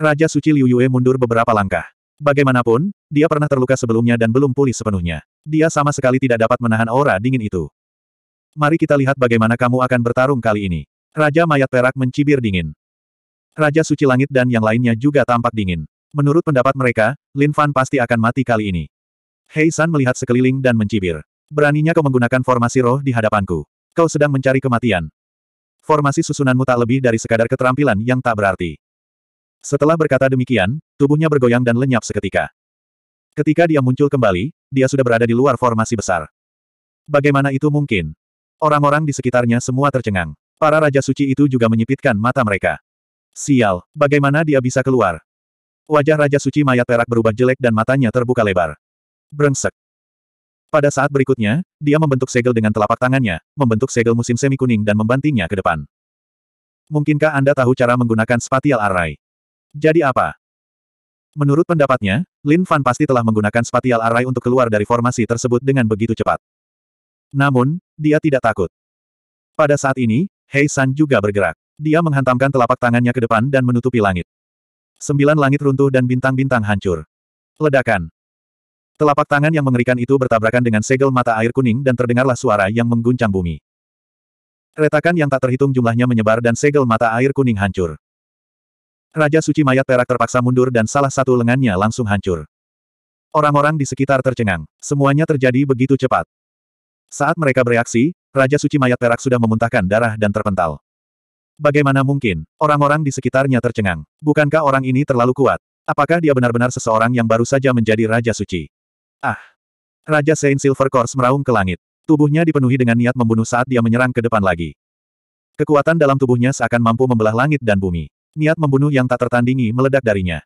Speaker 1: Raja Suci Liu Yue mundur beberapa langkah. Bagaimanapun, dia pernah terluka sebelumnya dan belum pulih sepenuhnya. Dia sama sekali tidak dapat menahan aura dingin itu. Mari kita lihat bagaimana kamu akan bertarung kali ini. Raja Mayat Perak mencibir dingin. Raja Suci Langit dan yang lainnya juga tampak dingin. Menurut pendapat mereka, Lin Fan pasti akan mati kali ini. Hei San melihat sekeliling dan mencibir. Beraninya kau menggunakan formasi roh di hadapanku. Kau sedang mencari kematian. Formasi susunanmu tak lebih dari sekadar keterampilan yang tak berarti. Setelah berkata demikian, tubuhnya bergoyang dan lenyap seketika. Ketika dia muncul kembali, dia sudah berada di luar formasi besar. Bagaimana itu mungkin? Orang-orang di sekitarnya semua tercengang. Para Raja Suci itu juga menyipitkan mata mereka. Sial, bagaimana dia bisa keluar? Wajah Raja Suci mayat perak berubah jelek dan matanya terbuka lebar. Brengsek. Pada saat berikutnya, dia membentuk segel dengan telapak tangannya, membentuk segel musim semi kuning dan membantingnya ke depan. Mungkinkah Anda tahu cara menggunakan spatial array? Jadi apa? Menurut pendapatnya, Lin Fan pasti telah menggunakan spatial array untuk keluar dari formasi tersebut dengan begitu cepat. Namun, dia tidak takut. Pada saat ini, Hei San juga bergerak. Dia menghantamkan telapak tangannya ke depan dan menutupi langit. Sembilan langit runtuh dan bintang-bintang hancur. Ledakan. Telapak tangan yang mengerikan itu bertabrakan dengan segel mata air kuning dan terdengarlah suara yang mengguncang bumi. Retakan yang tak terhitung jumlahnya menyebar dan segel mata air kuning hancur. Raja Suci Mayat Perak terpaksa mundur dan salah satu lengannya langsung hancur. Orang-orang di sekitar tercengang. Semuanya terjadi begitu cepat. Saat mereka bereaksi, Raja Suci Mayat Perak sudah memuntahkan darah dan terpental. Bagaimana mungkin, orang-orang di sekitarnya tercengang. Bukankah orang ini terlalu kuat? Apakah dia benar-benar seseorang yang baru saja menjadi Raja Suci? Ah! Raja Saint Silver Course meraung ke langit. Tubuhnya dipenuhi dengan niat membunuh saat dia menyerang ke depan lagi. Kekuatan dalam tubuhnya seakan mampu membelah langit dan bumi. Niat membunuh yang tak tertandingi meledak darinya.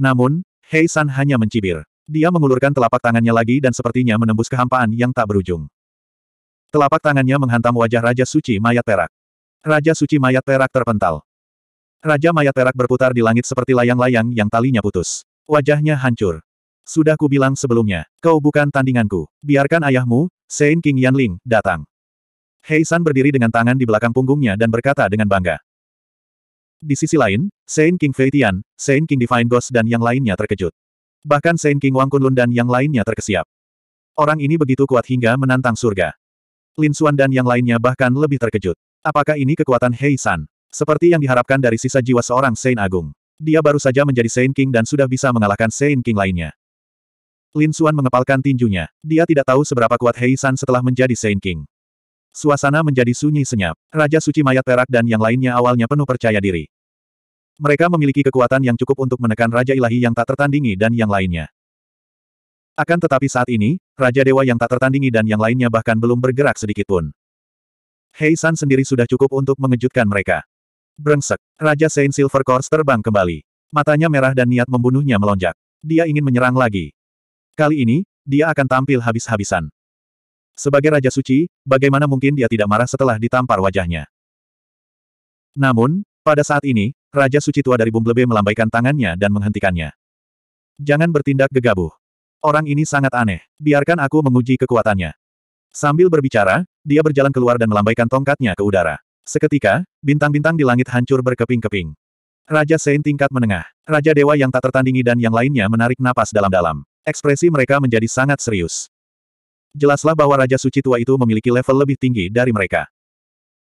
Speaker 1: Namun, Hei San hanya mencibir. Dia mengulurkan telapak tangannya lagi dan sepertinya menembus kehampaan yang tak berujung. Telapak tangannya menghantam wajah Raja Suci Mayat Perak. Raja Suci Mayat Perak terpental. Raja Mayat Perak berputar di langit seperti layang-layang yang talinya putus. Wajahnya hancur. Sudah kubilang sebelumnya, kau bukan tandinganku. Biarkan ayahmu, Sein King Yanling, datang. Hei San berdiri dengan tangan di belakang punggungnya dan berkata dengan bangga. Di sisi lain, Sein King Fei Tian, Sein King Divine Ghost dan yang lainnya terkejut. Bahkan Sein King Wang Kunlun dan yang lainnya terkesiap. Orang ini begitu kuat hingga menantang surga. Lin Xuan dan yang lainnya bahkan lebih terkejut. Apakah ini kekuatan Hei San? Seperti yang diharapkan dari sisa jiwa seorang Sein Agung. Dia baru saja menjadi Sein King dan sudah bisa mengalahkan Sein King lainnya. Lin Xuan mengepalkan tinjunya. Dia tidak tahu seberapa kuat Hei San setelah menjadi Saint King. Suasana menjadi sunyi senyap. Raja Suci Mayat Perak dan yang lainnya awalnya penuh percaya diri. Mereka memiliki kekuatan yang cukup untuk menekan Raja Ilahi yang tak tertandingi dan yang lainnya. Akan tetapi saat ini, Raja Dewa yang tak tertandingi dan yang lainnya bahkan belum bergerak sedikitpun. Hei San sendiri sudah cukup untuk mengejutkan mereka. Brengsek, Raja Saint Silver Course terbang kembali. Matanya merah dan niat membunuhnya melonjak. Dia ingin menyerang lagi. Kali ini, dia akan tampil habis-habisan. Sebagai Raja Suci, bagaimana mungkin dia tidak marah setelah ditampar wajahnya? Namun, pada saat ini, Raja Suci Tua dari Bumblebe melambaikan tangannya dan menghentikannya. Jangan bertindak gegabah. Orang ini sangat aneh. Biarkan aku menguji kekuatannya. Sambil berbicara, dia berjalan keluar dan melambaikan tongkatnya ke udara. Seketika, bintang-bintang di langit hancur berkeping-keping. Raja Sein tingkat menengah. Raja Dewa yang tak tertandingi dan yang lainnya menarik napas dalam-dalam. Ekspresi mereka menjadi sangat serius. Jelaslah bahwa Raja Suci Tua itu memiliki level lebih tinggi dari mereka.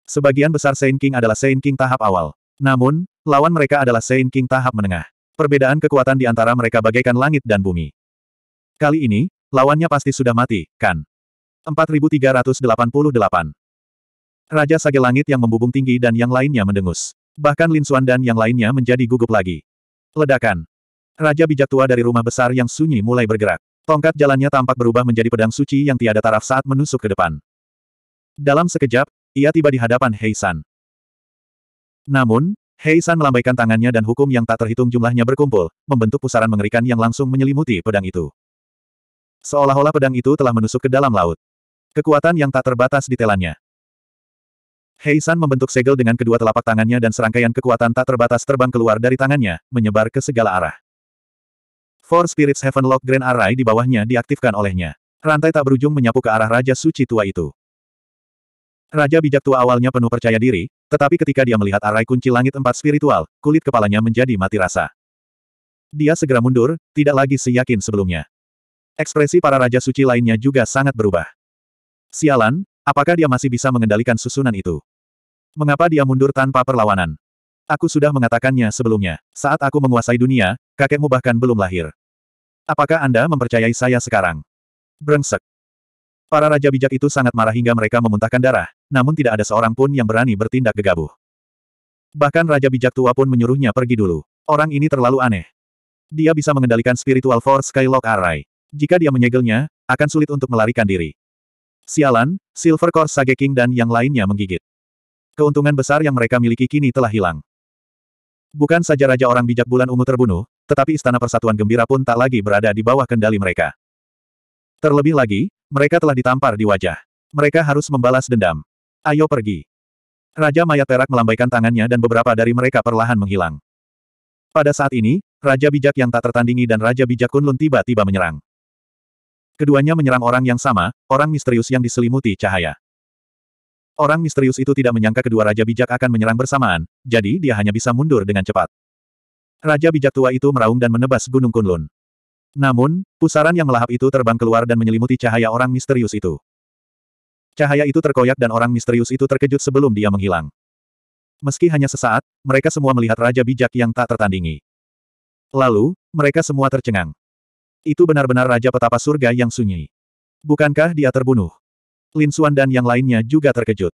Speaker 1: Sebagian besar Saint King adalah Saint King tahap awal. Namun, lawan mereka adalah Saint King tahap menengah. Perbedaan kekuatan di antara mereka bagaikan langit dan bumi. Kali ini, lawannya pasti sudah mati, kan? 4388 Raja Sage Langit yang membubung tinggi dan yang lainnya mendengus. Bahkan Lin Xuan dan yang lainnya menjadi gugup lagi. Ledakan. Raja bijak tua dari rumah besar yang sunyi mulai bergerak. Tongkat jalannya tampak berubah menjadi pedang suci yang tiada taraf saat menusuk ke depan. Dalam sekejap, ia tiba di hadapan Heisan. Namun, Heisan melambaikan tangannya dan hukum yang tak terhitung jumlahnya berkumpul, membentuk pusaran mengerikan yang langsung menyelimuti pedang itu. Seolah-olah pedang itu telah menusuk ke dalam laut. Kekuatan yang tak terbatas ditelannya. Heisan membentuk segel dengan kedua telapak tangannya dan serangkaian kekuatan tak terbatas terbang keluar dari tangannya, menyebar ke segala arah. Four Spirits Heaven Lock Grand Array di bawahnya diaktifkan olehnya. Rantai tak berujung menyapu ke arah Raja Suci Tua itu. Raja bijak tua awalnya penuh percaya diri, tetapi ketika dia melihat arai kunci langit empat spiritual, kulit kepalanya menjadi mati rasa. Dia segera mundur, tidak lagi seyakin sebelumnya. Ekspresi para Raja Suci lainnya juga sangat berubah. Sialan, apakah dia masih bisa mengendalikan susunan itu? Mengapa dia mundur tanpa perlawanan? Aku sudah mengatakannya sebelumnya. Saat aku menguasai dunia, kakekmu bahkan belum lahir. Apakah Anda mempercayai saya sekarang? Brengsek. Para raja bijak itu sangat marah hingga mereka memuntahkan darah, namun tidak ada seorang pun yang berani bertindak gegabah. Bahkan raja bijak tua pun menyuruhnya pergi dulu. Orang ini terlalu aneh. Dia bisa mengendalikan spiritual force Skylock Array. Jika dia menyegelnya, akan sulit untuk melarikan diri. Sialan, Silver Core Sage King dan yang lainnya menggigit. Keuntungan besar yang mereka miliki kini telah hilang. Bukan saja Raja Orang Bijak Bulan Ungu terbunuh, tetapi Istana Persatuan Gembira pun tak lagi berada di bawah kendali mereka. Terlebih lagi, mereka telah ditampar di wajah. Mereka harus membalas dendam. Ayo pergi. Raja Mayat Perak melambaikan tangannya dan beberapa dari mereka perlahan menghilang. Pada saat ini, Raja Bijak yang tak tertandingi dan Raja Bijak Kunlun tiba-tiba menyerang. Keduanya menyerang orang yang sama, orang misterius yang diselimuti cahaya. Orang misterius itu tidak menyangka kedua raja bijak akan menyerang bersamaan, jadi dia hanya bisa mundur dengan cepat. Raja bijak tua itu meraung dan menebas Gunung Kunlun. Namun, pusaran yang melahap itu terbang keluar dan menyelimuti cahaya orang misterius itu. Cahaya itu terkoyak dan orang misterius itu terkejut sebelum dia menghilang. Meski hanya sesaat, mereka semua melihat raja bijak yang tak tertandingi. Lalu, mereka semua tercengang. Itu benar-benar raja petapa surga yang sunyi. Bukankah dia terbunuh? Lin Suan dan yang lainnya juga terkejut.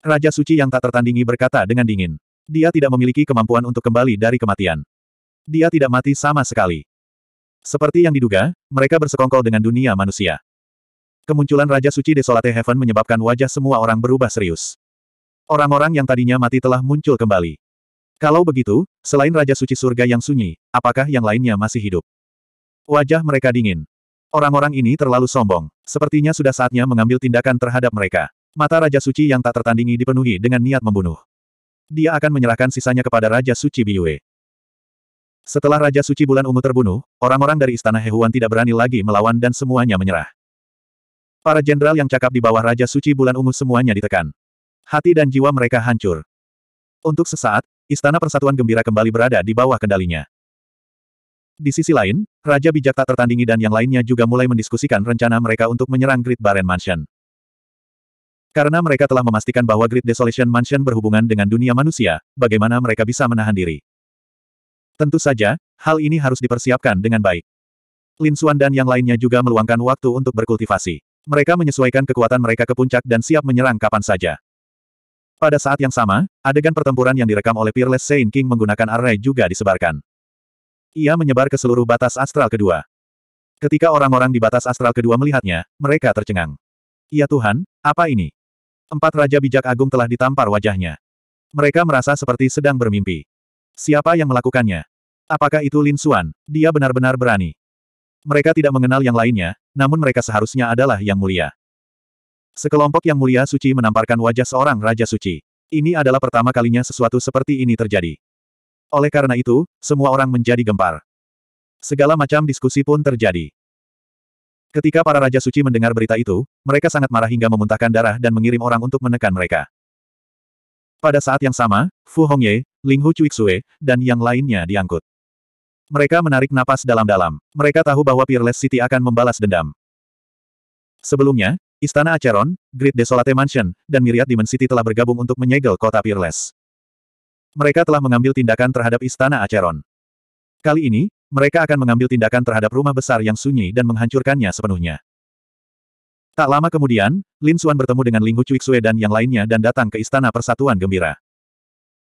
Speaker 1: Raja Suci yang tak tertandingi berkata dengan dingin. Dia tidak memiliki kemampuan untuk kembali dari kematian. Dia tidak mati sama sekali. Seperti yang diduga, mereka bersekongkol dengan dunia manusia. Kemunculan Raja Suci Desolate Heaven menyebabkan wajah semua orang berubah serius. Orang-orang yang tadinya mati telah muncul kembali. Kalau begitu, selain Raja Suci Surga yang sunyi, apakah yang lainnya masih hidup? Wajah mereka dingin. Orang-orang ini terlalu sombong. Sepertinya sudah saatnya mengambil tindakan terhadap mereka. Mata Raja Suci yang tak tertandingi dipenuhi dengan niat membunuh. Dia akan menyerahkan sisanya kepada Raja Suci Biyue. Setelah Raja Suci Bulan Ungu terbunuh, orang-orang dari Istana Hehuan tidak berani lagi melawan dan semuanya menyerah. Para jenderal yang cakap di bawah Raja Suci Bulan Ungu semuanya ditekan. Hati dan jiwa mereka hancur. Untuk sesaat, Istana Persatuan Gembira kembali berada di bawah kendalinya. Di sisi lain, Raja Bijak tak tertandingi dan yang lainnya juga mulai mendiskusikan rencana mereka untuk menyerang Great Baron Mansion. Karena mereka telah memastikan bahwa Great Desolation Mansion berhubungan dengan dunia manusia, bagaimana mereka bisa menahan diri? Tentu saja, hal ini harus dipersiapkan dengan baik. Lin Xuan dan yang lainnya juga meluangkan waktu untuk berkultivasi. Mereka menyesuaikan kekuatan mereka ke puncak dan siap menyerang kapan saja. Pada saat yang sama, adegan pertempuran yang direkam oleh Peerless Saint King menggunakan array juga disebarkan. Ia menyebar ke seluruh batas astral kedua. Ketika orang-orang di batas astral kedua melihatnya, mereka tercengang. Ya Tuhan, apa ini? Empat Raja Bijak Agung telah ditampar wajahnya. Mereka merasa seperti sedang bermimpi. Siapa yang melakukannya? Apakah itu Lin Suan? Dia benar-benar berani. Mereka tidak mengenal yang lainnya, namun mereka seharusnya adalah yang mulia. Sekelompok yang mulia suci menamparkan wajah seorang Raja Suci. Ini adalah pertama kalinya sesuatu seperti ini terjadi. Oleh karena itu, semua orang menjadi gempar. Segala macam diskusi pun terjadi. Ketika para Raja Suci mendengar berita itu, mereka sangat marah hingga memuntahkan darah dan mengirim orang untuk menekan mereka. Pada saat yang sama, Fu Hongye, Ling Hu Cuixue, dan yang lainnya diangkut. Mereka menarik napas dalam-dalam. Mereka tahu bahwa Peerless City akan membalas dendam. Sebelumnya, Istana Acheron, Great Desolate Mansion, dan Myriad Demon City telah bergabung untuk menyegel kota Peerless. Mereka telah mengambil tindakan terhadap Istana Acheron. Kali ini, mereka akan mengambil tindakan terhadap rumah besar yang sunyi dan menghancurkannya sepenuhnya. Tak lama kemudian, Lin Xuan bertemu dengan Ling Hu Xue dan yang lainnya dan datang ke Istana Persatuan Gembira.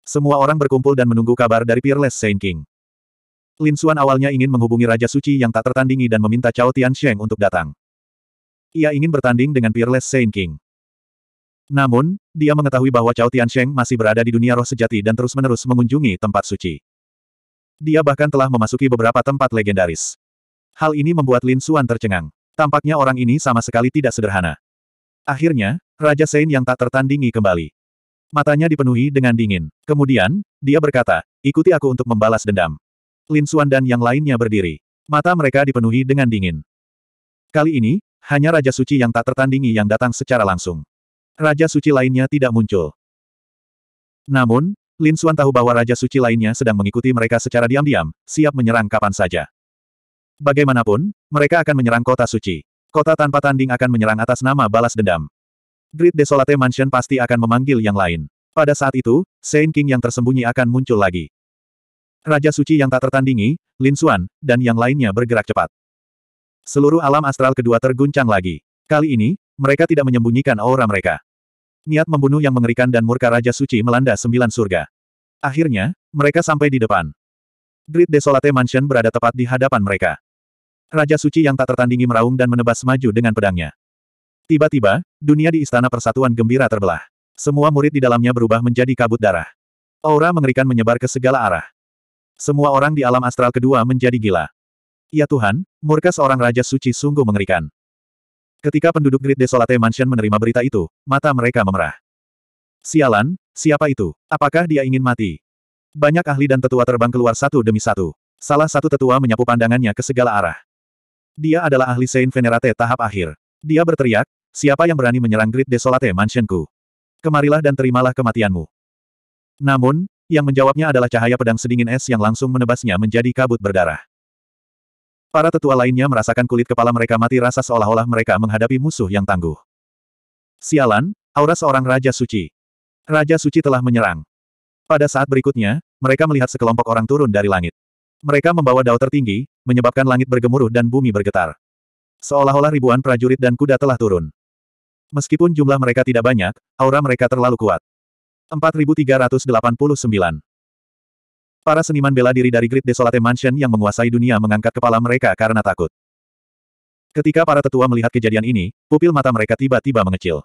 Speaker 1: Semua orang berkumpul dan menunggu kabar dari Peerless Saint King. Lin Xuan awalnya ingin menghubungi Raja Suci yang tak tertandingi dan meminta Cao Tian Sheng untuk datang. Ia ingin bertanding dengan Peerless Saint King. Namun, dia mengetahui bahwa Cao Tiansheng masih berada di dunia roh sejati dan terus-menerus mengunjungi tempat suci. Dia bahkan telah memasuki beberapa tempat legendaris. Hal ini membuat Lin Xuan tercengang. Tampaknya orang ini sama sekali tidak sederhana. Akhirnya, Raja Sein yang tak tertandingi kembali. Matanya dipenuhi dengan dingin. Kemudian, dia berkata, ikuti aku untuk membalas dendam. Lin Xuan dan yang lainnya berdiri. Mata mereka dipenuhi dengan dingin. Kali ini, hanya Raja Suci yang tak tertandingi yang datang secara langsung. Raja suci lainnya tidak muncul. Namun, Lin Xuan tahu bahwa Raja Suci lainnya sedang mengikuti mereka secara diam-diam, siap menyerang kapan saja. Bagaimanapun, mereka akan menyerang kota suci. Kota tanpa tanding akan menyerang atas nama balas dendam. Great Desolate Mansion pasti akan memanggil yang lain. Pada saat itu, Saint King yang tersembunyi akan muncul lagi. Raja Suci yang tak tertandingi, Lin Xuan, dan yang lainnya bergerak cepat. Seluruh alam astral kedua terguncang lagi. Kali ini, mereka tidak menyembunyikan aura mereka. Niat membunuh yang mengerikan dan murka Raja Suci melanda sembilan surga. Akhirnya, mereka sampai di depan. Great Desolate Mansion berada tepat di hadapan mereka. Raja Suci yang tak tertandingi meraung dan menebas maju dengan pedangnya. Tiba-tiba, dunia di Istana Persatuan gembira terbelah. Semua murid di dalamnya berubah menjadi kabut darah. Aura mengerikan menyebar ke segala arah. Semua orang di alam astral kedua menjadi gila. Ya Tuhan, murka seorang Raja Suci sungguh mengerikan. Ketika penduduk Great Desolate Mansion menerima berita itu, mata mereka memerah. Sialan, siapa itu? Apakah dia ingin mati? Banyak ahli dan tetua terbang keluar satu demi satu. Salah satu tetua menyapu pandangannya ke segala arah. Dia adalah ahli Saint Venerate tahap akhir. Dia berteriak, siapa yang berani menyerang Great Desolate Mansionku? Kemarilah dan terimalah kematianmu. Namun, yang menjawabnya adalah cahaya pedang sedingin es yang langsung menebasnya menjadi kabut berdarah. Para tetua lainnya merasakan kulit kepala mereka mati rasa seolah-olah mereka menghadapi musuh yang tangguh. Sialan, aura seorang Raja Suci. Raja Suci telah menyerang. Pada saat berikutnya, mereka melihat sekelompok orang turun dari langit. Mereka membawa dao tertinggi, menyebabkan langit bergemuruh dan bumi bergetar. Seolah-olah ribuan prajurit dan kuda telah turun. Meskipun jumlah mereka tidak banyak, aura mereka terlalu kuat. 4389 Para seniman bela diri dari Great Desolate Mansion yang menguasai dunia mengangkat kepala mereka karena takut. Ketika para tetua melihat kejadian ini, pupil mata mereka tiba-tiba mengecil.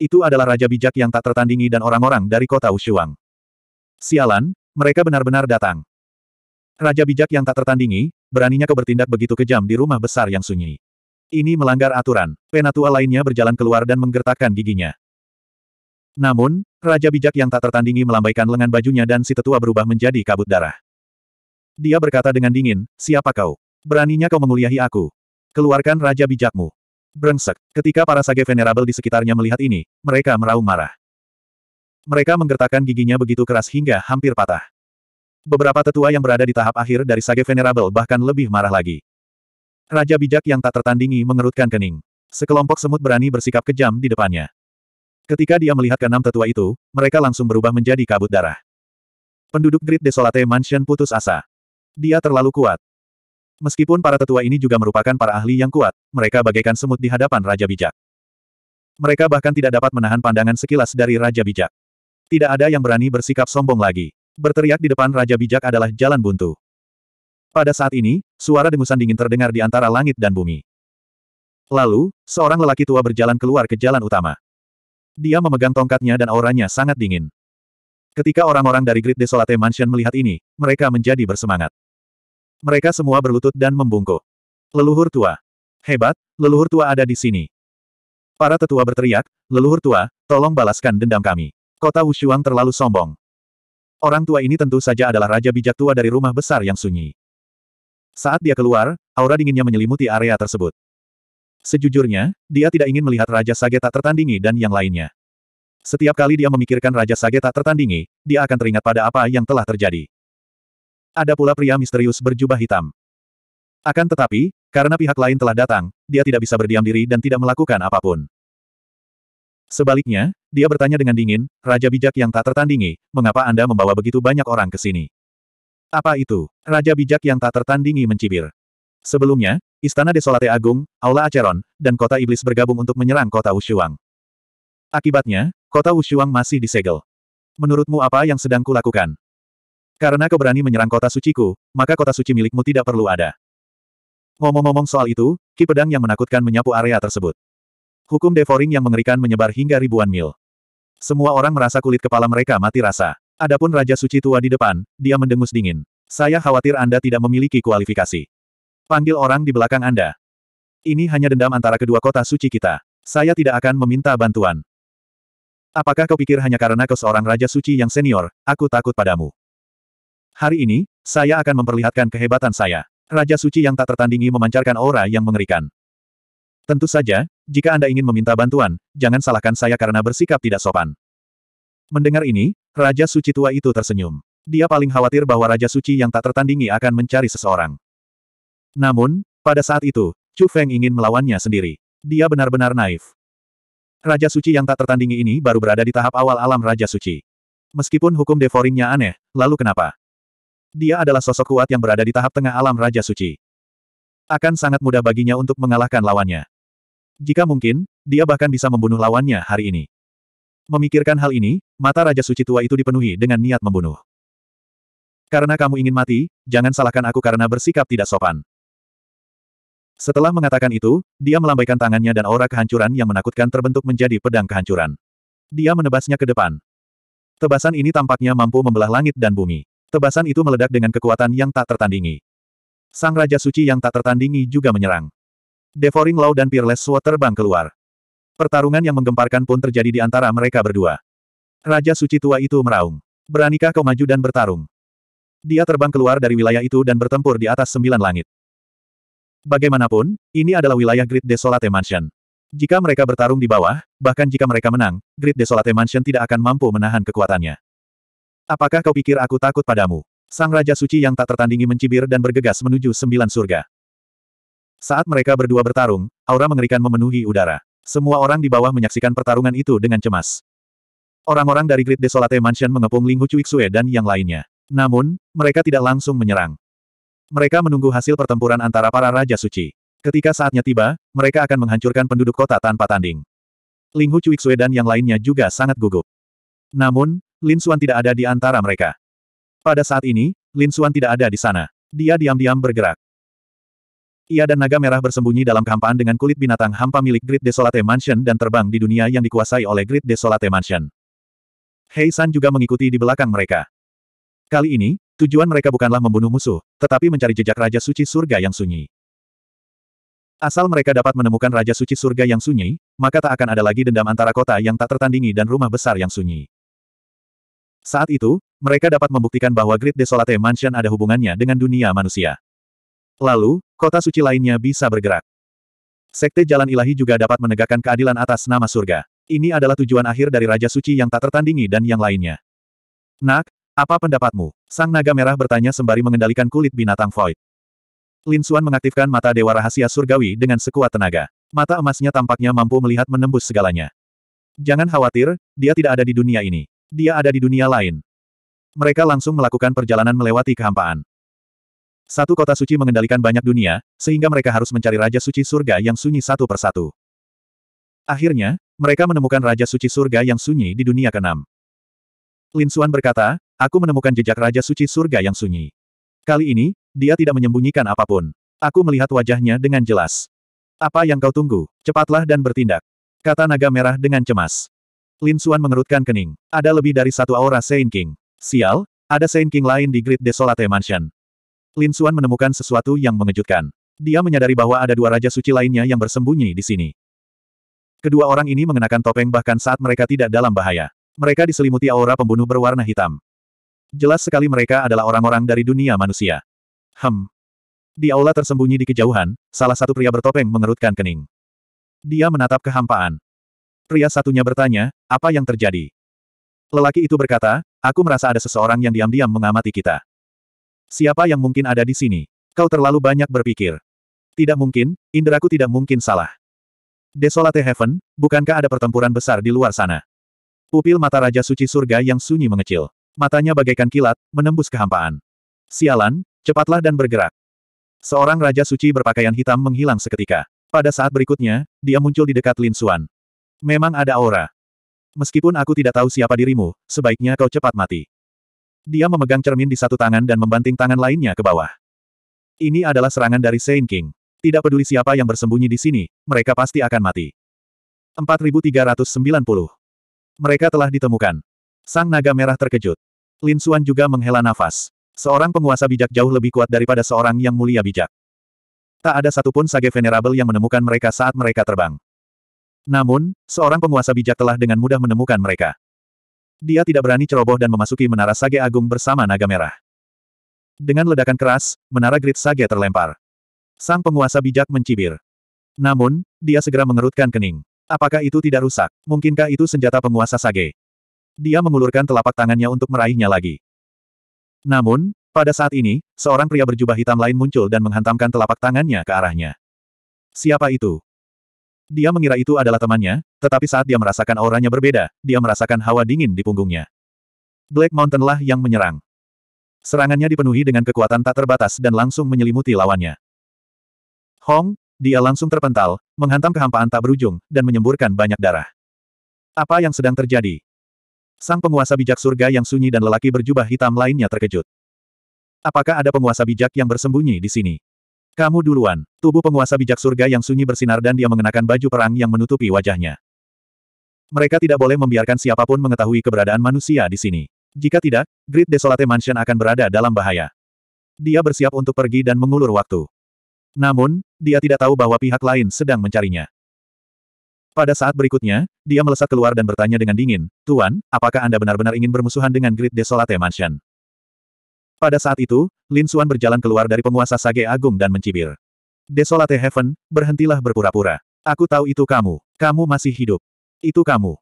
Speaker 1: Itu adalah raja bijak yang tak tertandingi dan orang-orang dari kota Ushuang. Sialan, mereka benar-benar datang. Raja bijak yang tak tertandingi, beraninya kau bertindak begitu kejam di rumah besar yang sunyi. Ini melanggar aturan. Penatua lainnya berjalan keluar dan menggertakkan giginya. Namun, Raja bijak yang tak tertandingi melambaikan lengan bajunya dan si tetua berubah menjadi kabut darah. Dia berkata dengan dingin, siapa kau? Beraninya kau menguliahi aku. Keluarkan Raja bijakmu. Brengsek, ketika para sage venerable di sekitarnya melihat ini, mereka meraung marah. Mereka menggertakkan giginya begitu keras hingga hampir patah. Beberapa tetua yang berada di tahap akhir dari sage venerable bahkan lebih marah lagi. Raja bijak yang tak tertandingi mengerutkan kening. Sekelompok semut berani bersikap kejam di depannya. Ketika dia melihat keenam tetua itu, mereka langsung berubah menjadi kabut darah. Penduduk Grid Desolate Mansion putus asa. Dia terlalu kuat. Meskipun para tetua ini juga merupakan para ahli yang kuat, mereka bagaikan semut di hadapan Raja Bijak. Mereka bahkan tidak dapat menahan pandangan sekilas dari Raja Bijak. Tidak ada yang berani bersikap sombong lagi. Berteriak di depan Raja Bijak adalah jalan buntu. Pada saat ini, suara dengusan dingin terdengar di antara langit dan bumi. Lalu, seorang lelaki tua berjalan keluar ke jalan utama. Dia memegang tongkatnya dan auranya sangat dingin. Ketika orang-orang dari Great Desolate Mansion melihat ini, mereka menjadi bersemangat. Mereka semua berlutut dan membungkuk. Leluhur tua. Hebat, leluhur tua ada di sini. Para tetua berteriak, leluhur tua, tolong balaskan dendam kami. Kota Wushuang terlalu sombong. Orang tua ini tentu saja adalah raja bijak tua dari rumah besar yang sunyi. Saat dia keluar, aura dinginnya menyelimuti area tersebut. Sejujurnya, dia tidak ingin melihat Raja Sage tak tertandingi dan yang lainnya. Setiap kali dia memikirkan Raja Sage tak tertandingi, dia akan teringat pada apa yang telah terjadi. Ada pula pria misterius berjubah hitam. Akan tetapi, karena pihak lain telah datang, dia tidak bisa berdiam diri dan tidak melakukan apapun. Sebaliknya, dia bertanya dengan dingin, Raja Bijak yang tak tertandingi, mengapa Anda membawa begitu banyak orang ke sini? Apa itu? Raja Bijak yang tak tertandingi mencibir. Sebelumnya, Istana Desolate Agung, Aula Acheron, dan Kota Iblis bergabung untuk menyerang Kota Wushuang. Akibatnya, Kota Wushuang masih disegel. Menurutmu apa yang sedang kulakukan? Karena kau berani menyerang kota suciku, maka kota suci milikmu tidak perlu ada. Ngomong-ngomong soal itu, ki pedang yang menakutkan menyapu area tersebut. Hukum devouring yang mengerikan menyebar hingga ribuan mil. Semua orang merasa kulit kepala mereka mati rasa. Adapun Raja Suci Tua di depan, dia mendengus dingin. Saya khawatir Anda tidak memiliki kualifikasi. Panggil orang di belakang Anda. Ini hanya dendam antara kedua kota suci kita. Saya tidak akan meminta bantuan. Apakah kau pikir hanya karena kau seorang raja suci yang senior, aku takut padamu? Hari ini, saya akan memperlihatkan kehebatan saya. Raja suci yang tak tertandingi memancarkan aura yang mengerikan. Tentu saja, jika Anda ingin meminta bantuan, jangan salahkan saya karena bersikap tidak sopan. Mendengar ini, raja suci tua itu tersenyum. Dia paling khawatir bahwa raja suci yang tak tertandingi akan mencari seseorang. Namun, pada saat itu, Chu Feng ingin melawannya sendiri. Dia benar-benar naif. Raja Suci yang tak tertandingi ini baru berada di tahap awal alam Raja Suci. Meskipun hukum Devoringnya aneh, lalu kenapa? Dia adalah sosok kuat yang berada di tahap tengah alam Raja Suci. Akan sangat mudah baginya untuk mengalahkan lawannya. Jika mungkin, dia bahkan bisa membunuh lawannya hari ini. Memikirkan hal ini, mata Raja Suci Tua itu dipenuhi dengan niat membunuh. Karena kamu ingin mati, jangan salahkan aku karena bersikap tidak sopan. Setelah mengatakan itu, dia melambaikan tangannya dan aura kehancuran yang menakutkan terbentuk menjadi pedang kehancuran. Dia menebasnya ke depan. Tebasan ini tampaknya mampu membelah langit dan bumi. Tebasan itu meledak dengan kekuatan yang tak tertandingi. Sang Raja Suci yang tak tertandingi juga menyerang. Devouring Law dan Peerless Sword terbang keluar. Pertarungan yang menggemparkan pun terjadi di antara mereka berdua. Raja Suci tua itu meraung. Beranikah kau maju dan bertarung? Dia terbang keluar dari wilayah itu dan bertempur di atas sembilan langit. Bagaimanapun, ini adalah wilayah Grid Desolate Mansion. Jika mereka bertarung di bawah, bahkan jika mereka menang, Grid Desolate Mansion tidak akan mampu menahan kekuatannya. Apakah kau pikir aku takut padamu? Sang Raja Suci yang tak tertandingi mencibir dan bergegas menuju sembilan surga. Saat mereka berdua bertarung, aura mengerikan memenuhi udara. Semua orang di bawah menyaksikan pertarungan itu dengan cemas. Orang-orang dari Grid Desolate Mansion mengepung Ling Xue dan yang lainnya. Namun, mereka tidak langsung menyerang. Mereka menunggu hasil pertempuran antara para Raja Suci. Ketika saatnya tiba, mereka akan menghancurkan penduduk kota tanpa tanding. Ling Hu Cuixue dan yang lainnya juga sangat gugup. Namun, Lin Xuan tidak ada di antara mereka. Pada saat ini, Lin Xuan tidak ada di sana. Dia diam-diam bergerak. Ia dan naga merah bersembunyi dalam kehampaan dengan kulit binatang hampa milik Great Desolate Mansion dan terbang di dunia yang dikuasai oleh Great Desolate Mansion. Hei San juga mengikuti di belakang mereka. Kali ini, Tujuan mereka bukanlah membunuh musuh, tetapi mencari jejak Raja Suci Surga yang sunyi. Asal mereka dapat menemukan Raja Suci Surga yang sunyi, maka tak akan ada lagi dendam antara kota yang tak tertandingi dan rumah besar yang sunyi. Saat itu, mereka dapat membuktikan bahwa Grid Desolate Mansion ada hubungannya dengan dunia manusia. Lalu, kota suci lainnya bisa bergerak. Sekte Jalan Ilahi juga dapat menegakkan keadilan atas nama surga. Ini adalah tujuan akhir dari Raja Suci yang tak tertandingi dan yang lainnya. Nak, apa pendapatmu? Sang naga merah bertanya sembari mengendalikan kulit binatang void. Lin Xuan mengaktifkan mata dewa rahasia surgawi dengan sekuat tenaga. Mata emasnya tampaknya mampu melihat menembus segalanya. Jangan khawatir, dia tidak ada di dunia ini. Dia ada di dunia lain. Mereka langsung melakukan perjalanan melewati kehampaan. Satu kota suci mengendalikan banyak dunia, sehingga mereka harus mencari Raja Suci Surga yang sunyi satu persatu. Akhirnya, mereka menemukan Raja Suci Surga yang sunyi di dunia keenam. Lin Xuan berkata, Aku menemukan jejak Raja Suci Surga yang sunyi. Kali ini, dia tidak menyembunyikan apapun. Aku melihat wajahnya dengan jelas. Apa yang kau tunggu? Cepatlah dan bertindak. Kata naga merah dengan cemas. Lin Suan mengerutkan kening. Ada lebih dari satu aura Saint King. Sial, ada Saint King lain di Great Desolate Mansion. Lin Suan menemukan sesuatu yang mengejutkan. Dia menyadari bahwa ada dua Raja Suci lainnya yang bersembunyi di sini. Kedua orang ini mengenakan topeng bahkan saat mereka tidak dalam bahaya. Mereka diselimuti aura pembunuh berwarna hitam. Jelas sekali mereka adalah orang-orang dari dunia manusia. Hem. Di aula tersembunyi di kejauhan, salah satu pria bertopeng mengerutkan kening. Dia menatap kehampaan. Pria satunya bertanya, apa yang terjadi? Lelaki itu berkata, aku merasa ada seseorang yang diam-diam mengamati kita. Siapa yang mungkin ada di sini? Kau terlalu banyak berpikir. Tidak mungkin, inderaku tidak mungkin salah. Desolate Heaven, bukankah ada pertempuran besar di luar sana? Pupil mata Raja Suci Surga yang sunyi mengecil matanya bagaikan kilat, menembus kehampaan. Sialan, cepatlah dan bergerak. Seorang raja suci berpakaian hitam menghilang seketika. Pada saat berikutnya, dia muncul di dekat Lin Xuan. Memang ada aura. Meskipun aku tidak tahu siapa dirimu, sebaiknya kau cepat mati. Dia memegang cermin di satu tangan dan membanting tangan lainnya ke bawah. Ini adalah serangan dari Saint King. Tidak peduli siapa yang bersembunyi di sini, mereka pasti akan mati. 4390. Mereka telah ditemukan. Sang naga merah terkejut. Lin Suan juga menghela nafas. Seorang penguasa bijak jauh lebih kuat daripada seorang yang mulia bijak. Tak ada satupun sage venerable yang menemukan mereka saat mereka terbang. Namun, seorang penguasa bijak telah dengan mudah menemukan mereka. Dia tidak berani ceroboh dan memasuki menara sage agung bersama naga merah. Dengan ledakan keras, menara grid sage terlempar. Sang penguasa bijak mencibir. Namun, dia segera mengerutkan kening. Apakah itu tidak rusak? Mungkinkah itu senjata penguasa sage? Dia mengulurkan telapak tangannya untuk meraihnya lagi. Namun, pada saat ini, seorang pria berjubah hitam lain muncul dan menghantamkan telapak tangannya ke arahnya. Siapa itu? Dia mengira itu adalah temannya, tetapi saat dia merasakan auranya berbeda, dia merasakan hawa dingin di punggungnya. Black Mountain lah yang menyerang. Serangannya dipenuhi dengan kekuatan tak terbatas dan langsung menyelimuti lawannya. Hong, dia langsung terpental, menghantam kehampaan tak berujung, dan menyemburkan banyak darah. Apa yang sedang terjadi? Sang penguasa bijak surga yang sunyi dan lelaki berjubah hitam lainnya terkejut. Apakah ada penguasa bijak yang bersembunyi di sini? Kamu duluan. Tubuh penguasa bijak surga yang sunyi bersinar dan dia mengenakan baju perang yang menutupi wajahnya. Mereka tidak boleh membiarkan siapapun mengetahui keberadaan manusia di sini. Jika tidak, Grid Desolate Mansion akan berada dalam bahaya. Dia bersiap untuk pergi dan mengulur waktu. Namun, dia tidak tahu bahwa pihak lain sedang mencarinya. Pada saat berikutnya, dia melesat keluar dan bertanya dengan dingin, Tuan, apakah Anda benar-benar ingin bermusuhan dengan Great Desolate Mansion? Pada saat itu, Lin Suan berjalan keluar dari penguasa Sage Agung dan mencibir. Desolate Heaven, berhentilah berpura-pura. Aku tahu itu kamu. Kamu masih hidup. Itu kamu.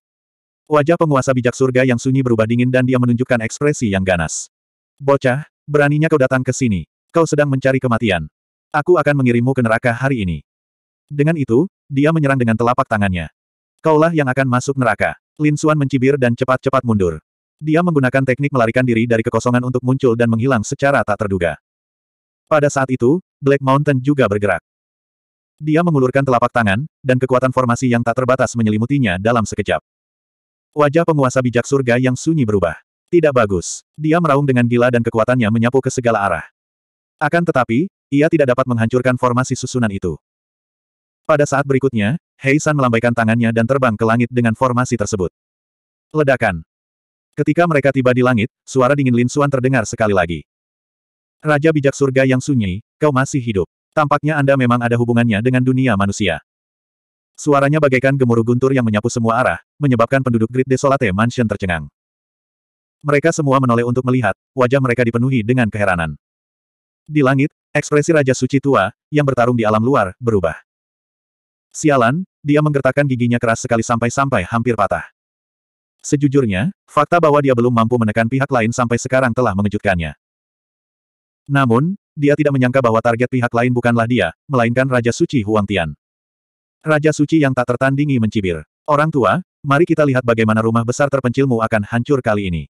Speaker 1: Wajah penguasa bijak surga yang sunyi berubah dingin dan dia menunjukkan ekspresi yang ganas. Bocah, beraninya kau datang ke sini. Kau sedang mencari kematian. Aku akan mengirimmu ke neraka hari ini. Dengan itu, dia menyerang dengan telapak tangannya. Kaulah yang akan masuk neraka. Lin Suan mencibir dan cepat-cepat mundur. Dia menggunakan teknik melarikan diri dari kekosongan untuk muncul dan menghilang secara tak terduga. Pada saat itu, Black Mountain juga bergerak. Dia mengulurkan telapak tangan, dan kekuatan formasi yang tak terbatas menyelimutinya dalam sekejap. Wajah penguasa bijak surga yang sunyi berubah. Tidak bagus. Dia meraung dengan gila dan kekuatannya menyapu ke segala arah. Akan tetapi, ia tidak dapat menghancurkan formasi susunan itu. Pada saat berikutnya, Hei San melambaikan tangannya dan terbang ke langit dengan formasi tersebut. Ledakan. Ketika mereka tiba di langit, suara dingin Lin Suan terdengar sekali lagi. Raja bijak surga yang sunyi, kau masih hidup. Tampaknya Anda memang ada hubungannya dengan dunia manusia. Suaranya bagaikan gemuruh guntur yang menyapu semua arah, menyebabkan penduduk Great Desolate Mansion tercengang. Mereka semua menoleh untuk melihat, wajah mereka dipenuhi dengan keheranan. Di langit, ekspresi Raja Suci Tua, yang bertarung di alam luar, berubah. Sialan, dia menggertakkan giginya keras sekali sampai-sampai hampir patah. Sejujurnya, fakta bahwa dia belum mampu menekan pihak lain sampai sekarang telah mengejutkannya. Namun, dia tidak menyangka bahwa target pihak lain bukanlah dia, melainkan Raja Suci Huang Tian, Raja Suci yang tak tertandingi mencibir. Orang tua, mari kita lihat bagaimana rumah besar terpencilmu akan hancur kali ini.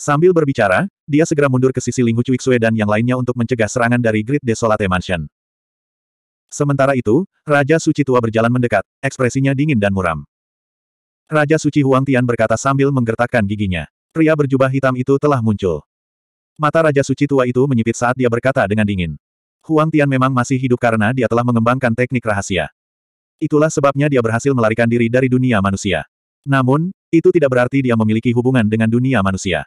Speaker 1: Sambil berbicara, dia segera mundur ke sisi Ling Sue dan yang lainnya untuk mencegah serangan dari Grid Desolate Mansion. Sementara itu, Raja Suci Tua berjalan mendekat, ekspresinya dingin dan muram. Raja Suci Huang Tian berkata sambil menggertakkan giginya. Pria berjubah hitam itu telah muncul. Mata Raja Suci Tua itu menyipit saat dia berkata dengan dingin. Huang Tian memang masih hidup karena dia telah mengembangkan teknik rahasia. Itulah sebabnya dia berhasil melarikan diri dari dunia manusia. Namun, itu tidak berarti dia memiliki hubungan dengan dunia manusia.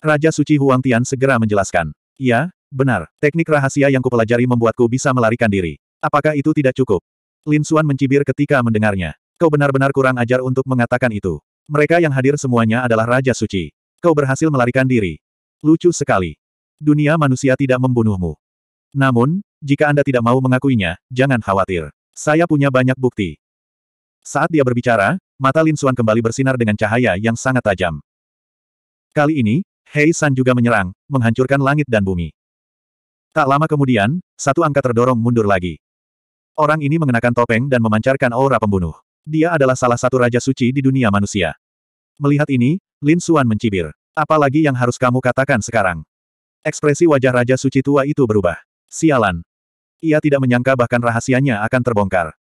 Speaker 1: Raja Suci Huang Tian segera menjelaskan. Ya, benar, teknik rahasia yang kupelajari membuatku bisa melarikan diri. Apakah itu tidak cukup? Lin Suan mencibir ketika mendengarnya. Kau benar-benar kurang ajar untuk mengatakan itu. Mereka yang hadir semuanya adalah Raja Suci. Kau berhasil melarikan diri. Lucu sekali. Dunia manusia tidak membunuhmu. Namun, jika Anda tidak mau mengakuinya, jangan khawatir. Saya punya banyak bukti. Saat dia berbicara, mata Lin Suan kembali bersinar dengan cahaya yang sangat tajam. Kali ini, Hei San juga menyerang, menghancurkan langit dan bumi. Tak lama kemudian, satu angka terdorong mundur lagi. Orang ini mengenakan topeng dan memancarkan aura pembunuh. Dia adalah salah satu raja suci di dunia manusia. Melihat ini, Lin Suan mencibir. Apalagi yang harus kamu katakan sekarang? Ekspresi wajah Raja Suci Tua itu berubah. Sialan. Ia tidak menyangka bahkan rahasianya akan terbongkar.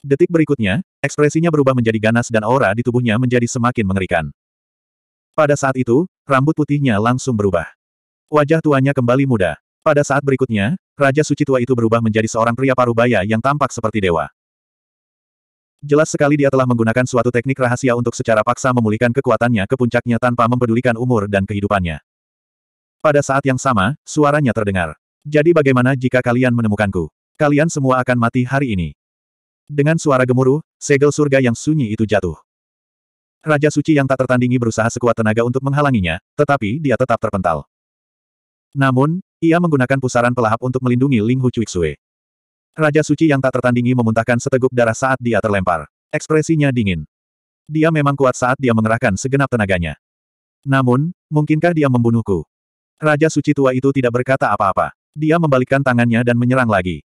Speaker 1: Detik berikutnya, ekspresinya berubah menjadi ganas dan aura di tubuhnya menjadi semakin mengerikan. Pada saat itu, rambut putihnya langsung berubah. Wajah tuanya kembali muda. Pada saat berikutnya, Raja Suci Tua itu berubah menjadi seorang pria parubaya yang tampak seperti dewa. Jelas sekali dia telah menggunakan suatu teknik rahasia untuk secara paksa memulihkan kekuatannya ke puncaknya tanpa mempedulikan umur dan kehidupannya. Pada saat yang sama, suaranya terdengar. Jadi bagaimana jika kalian menemukanku? Kalian semua akan mati hari ini. Dengan suara gemuruh, segel surga yang sunyi itu jatuh. Raja suci yang tak tertandingi berusaha sekuat tenaga untuk menghalanginya, tetapi dia tetap terpental. Namun, ia menggunakan pusaran pelahap untuk melindungi Ling Hu Xue. Raja suci yang tak tertandingi memuntahkan seteguk darah saat dia terlempar. Ekspresinya dingin. Dia memang kuat saat dia mengerahkan segenap tenaganya. Namun, mungkinkah dia membunuhku? Raja suci tua itu tidak berkata apa-apa. Dia membalikkan tangannya dan menyerang lagi.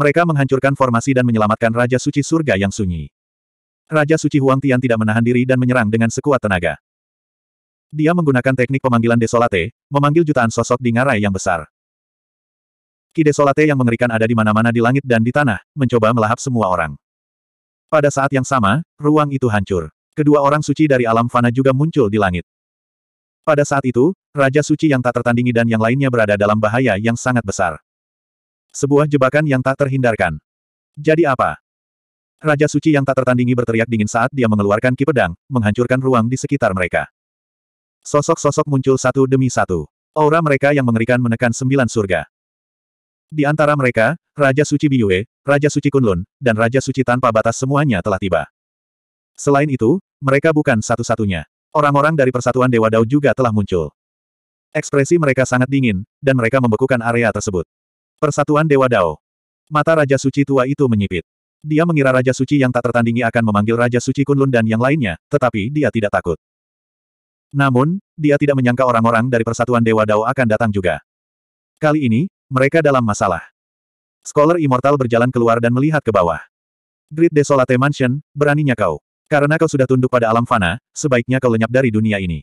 Speaker 1: Mereka menghancurkan formasi dan menyelamatkan Raja Suci Surga yang sunyi. Raja Suci Huang Tian tidak menahan diri dan menyerang dengan sekuat tenaga. Dia menggunakan teknik pemanggilan desolate, memanggil jutaan sosok di ngarai yang besar. Ki desolate yang mengerikan ada di mana-mana di langit dan di tanah, mencoba melahap semua orang. Pada saat yang sama, ruang itu hancur. Kedua orang suci dari alam fana juga muncul di langit. Pada saat itu, Raja Suci yang tak tertandingi dan yang lainnya berada dalam bahaya yang sangat besar. Sebuah jebakan yang tak terhindarkan. Jadi apa? Raja Suci yang tak tertandingi berteriak dingin saat dia mengeluarkan ki pedang, menghancurkan ruang di sekitar mereka. Sosok-sosok muncul satu demi satu. Aura mereka yang mengerikan menekan sembilan surga. Di antara mereka, Raja Suci Biyue, Raja Suci Kunlun, dan Raja Suci Tanpa Batas semuanya telah tiba. Selain itu, mereka bukan satu-satunya. Orang-orang dari Persatuan Dewa Dao juga telah muncul. Ekspresi mereka sangat dingin, dan mereka membekukan area tersebut. Persatuan Dewa Dao. Mata Raja Suci tua itu menyipit. Dia mengira Raja Suci yang tak tertandingi akan memanggil Raja Suci Kunlun dan yang lainnya, tetapi dia tidak takut. Namun, dia tidak menyangka orang-orang dari Persatuan Dewa Dao akan datang juga. Kali ini, mereka dalam masalah. Scholar Immortal berjalan keluar dan melihat ke bawah. Great Desolate Mansion, beraninya kau. Karena kau sudah tunduk pada alam fana, sebaiknya kau lenyap dari dunia ini.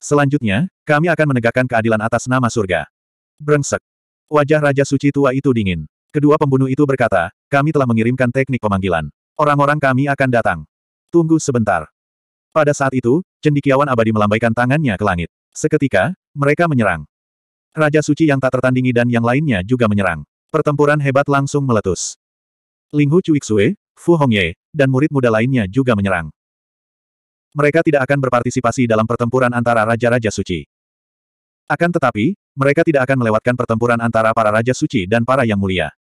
Speaker 1: Selanjutnya, kami akan menegakkan keadilan atas nama surga. Brengsek. Wajah Raja Suci Tua itu dingin. Kedua pembunuh itu berkata, kami telah mengirimkan teknik pemanggilan. Orang-orang kami akan datang. Tunggu sebentar. Pada saat itu, cendikiawan abadi melambaikan tangannya ke langit. Seketika, mereka menyerang. Raja suci yang tak tertandingi dan yang lainnya juga menyerang. Pertempuran hebat langsung meletus. Linghu Cuiksue, Fu Hongye, dan murid muda lainnya juga menyerang. Mereka tidak akan berpartisipasi dalam pertempuran antara raja-raja suci. Akan tetapi, mereka tidak akan melewatkan pertempuran antara para raja suci dan para yang mulia.